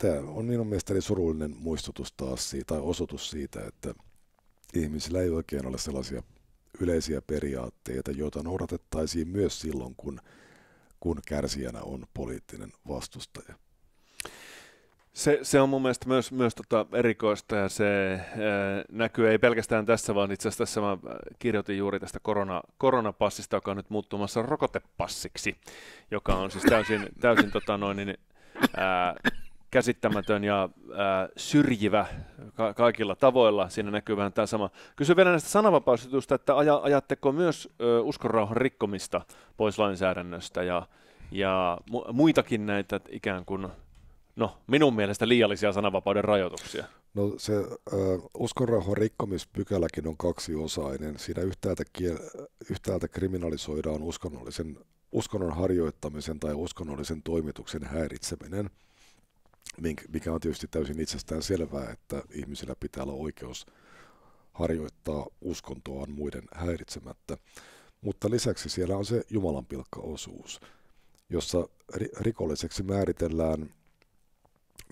tämä on minun mielestäni surullinen muistutus taas siitä, tai osoitus siitä, että ihmisillä ei oikein ole sellaisia yleisiä periaatteita, joita noudatettaisiin myös silloin, kun, kun kärsijänä on poliittinen vastustaja. Se, se on mun mielestä myös, myös tota erikoista ja se ää, näkyy ei pelkästään tässä, vaan itse asiassa tässä mä kirjoitin juuri tästä korona, koronapassista, joka on nyt muuttumassa rokotepassiksi, joka on siis täysin, täysin tota noin, niin, ää, käsittämätön ja ää, syrjivä ka- kaikilla tavoilla. Siinä näkyy vähän tämä sama. Kysyn vielä näistä sananvapausjutusta, että aja, ajatteko myös ö, uskonrauhan rikkomista pois lainsäädännöstä ja, ja mu- muitakin näitä ikään kuin, no minun mielestä liiallisia sananvapauden rajoituksia? No se äh, uskonrauhan rikkomispykäläkin on kaksiosainen. Siinä yhtäältä, kiel- yhtäältä kriminalisoidaan uskonnollisen uskonnon harjoittamisen tai uskonnollisen toimituksen häiritseminen – mikä on tietysti täysin itsestään selvää, että ihmisillä pitää olla oikeus harjoittaa uskontoaan muiden häiritsemättä. Mutta lisäksi siellä on se Jumalan pilkkaosuus, jossa ri- rikolliseksi määritellään,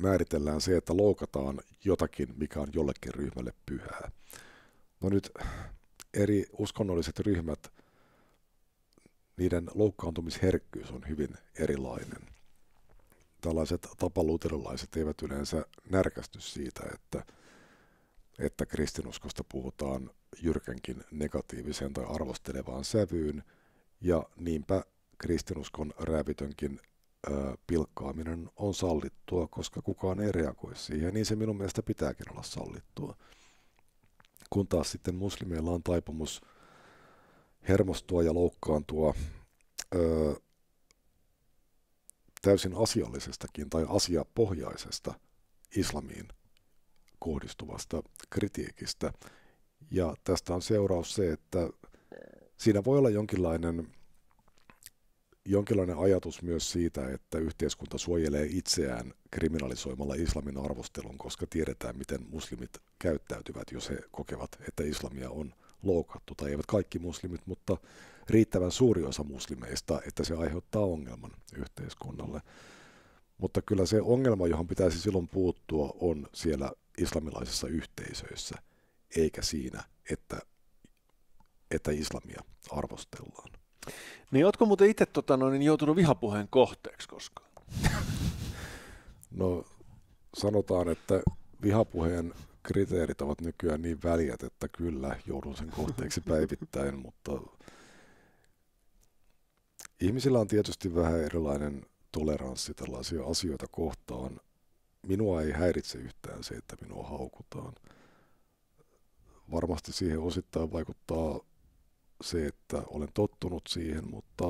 määritellään se, että loukataan jotakin, mikä on jollekin ryhmälle pyhää. No nyt eri uskonnolliset ryhmät, niiden loukkaantumisherkkyys on hyvin erilainen – tällaiset tapaluterilaiset eivät yleensä närkästy siitä, että, että kristinuskosta puhutaan jyrkänkin negatiiviseen tai arvostelevaan sävyyn, ja niinpä kristinuskon räävitönkin pilkkaaminen on sallittua, koska kukaan ei reagoi siihen, niin se minun mielestä pitääkin olla sallittua. Kun taas sitten muslimeilla on taipumus hermostua ja loukkaantua ö, täysin asiallisestakin tai asiapohjaisesta islamiin kohdistuvasta kritiikistä. Ja tästä on seuraus se, että siinä voi olla jonkinlainen, jonkinlainen ajatus myös siitä, että yhteiskunta suojelee itseään kriminalisoimalla islamin arvostelun, koska tiedetään, miten muslimit käyttäytyvät, jos he kokevat, että islamia on loukattu. Tai eivät kaikki muslimit, mutta riittävän suuri osa muslimeista, että se aiheuttaa ongelman yhteiskunnalle. Mutta kyllä se ongelma, johon pitäisi silloin puuttua, on siellä islamilaisissa yhteisöissä, eikä siinä, että, että islamia arvostellaan. Niin ootko muuten itse tota, no, niin joutunut vihapuheen kohteeksi koskaan? no sanotaan, että vihapuheen kriteerit ovat nykyään niin väljät, että kyllä joudun sen kohteeksi päivittäin, mutta Ihmisillä on tietysti vähän erilainen toleranssi tällaisia asioita kohtaan. Minua ei häiritse yhtään se, että minua haukutaan. Varmasti siihen osittain vaikuttaa se, että olen tottunut siihen, mutta,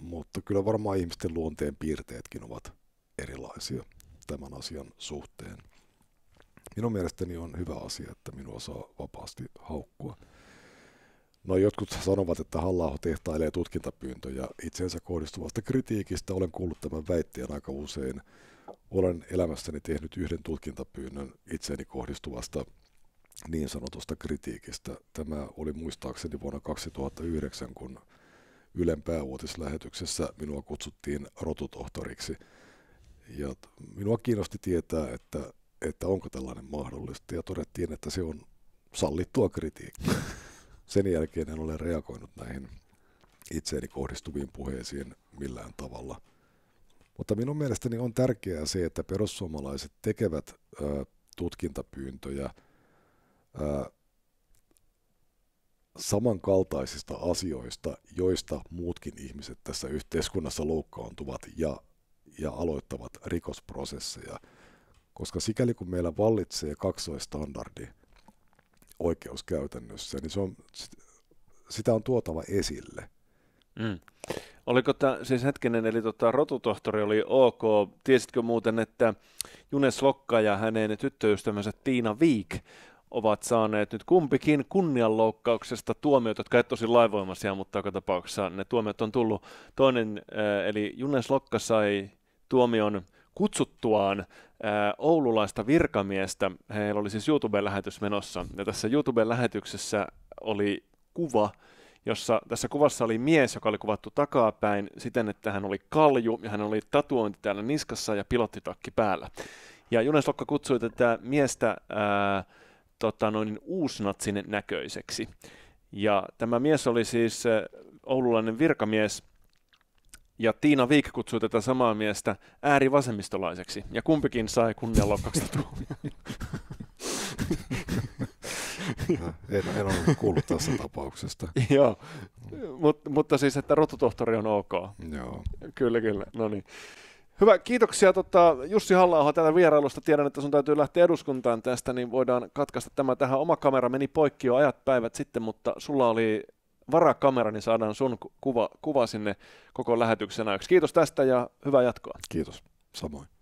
mutta kyllä varmaan ihmisten luonteen piirteetkin ovat erilaisia tämän asian suhteen. Minun mielestäni on hyvä asia, että minua saa vapaasti haukkua. No jotkut sanovat, että halla tehtailee tutkintapyyntöjä itseensä kohdistuvasta kritiikistä. Olen kuullut tämän väitteen aika usein. Olen elämässäni tehnyt yhden tutkintapyynnön itseeni kohdistuvasta niin sanotusta kritiikistä. Tämä oli muistaakseni vuonna 2009, kun Ylen pääuutislähetyksessä minua kutsuttiin rotutohtoriksi. Ja minua kiinnosti tietää, että, että onko tällainen mahdollista, ja todettiin, että se on sallittua kritiikkiä. sen jälkeen en ole reagoinut näihin itseeni kohdistuviin puheisiin millään tavalla. Mutta minun mielestäni on tärkeää se, että perussuomalaiset tekevät ö, tutkintapyyntöjä ö, samankaltaisista asioista, joista muutkin ihmiset tässä yhteiskunnassa loukkaantuvat ja, ja aloittavat rikosprosesseja. Koska sikäli kun meillä vallitsee kaksoistandardi – oikeuskäytännössä, niin se on, sitä on tuotava esille. Mm. Oliko tämä, siis hetkinen, eli tota, rotutohtori oli ok. Tiesitkö muuten, että Junes Lokka ja hänen tyttöystävänsä Tiina Viik ovat saaneet nyt kumpikin kunnianloukkauksesta tuomiot, jotka eivät tosi laivoimaisia, mutta joka tapauksessa ne tuomiot on tullut. Toinen, eli Junes Lokka sai tuomion kutsuttuaan ää, äh, oululaista virkamiestä. Heillä oli siis YouTube-lähetys menossa. Ja tässä YouTube-lähetyksessä oli kuva, jossa tässä kuvassa oli mies, joka oli kuvattu takapäin siten, että hän oli kalju ja hän oli tatuointi täällä niskassa ja pilottitakki päällä. Ja Junes Lokka kutsui tätä miestä ää, äh, tota, noin uusnatsin näköiseksi. Ja tämä mies oli siis äh, oululainen virkamies – ja Tiina Viik kutsui tätä samaa miestä äärivasemmistolaiseksi, ja kumpikin sai kunnian tuomioon. en, en ole kuullut tässä tapauksesta. Joo, Mut, mutta siis, että rotutohtori on ok. Joo. Kyllä, kyllä, no niin. Hyvä, kiitoksia tota, Jussi halla tätä vierailusta. Tiedän, että sun täytyy lähteä eduskuntaan tästä, niin voidaan katkaista tämä tähän. Oma kamera meni poikki jo ajat päivät sitten, mutta sulla oli varaa kamera, niin saadaan sun kuva, kuva sinne koko lähetyksen ajaksi. Kiitos tästä ja hyvää jatkoa. Kiitos, samoin.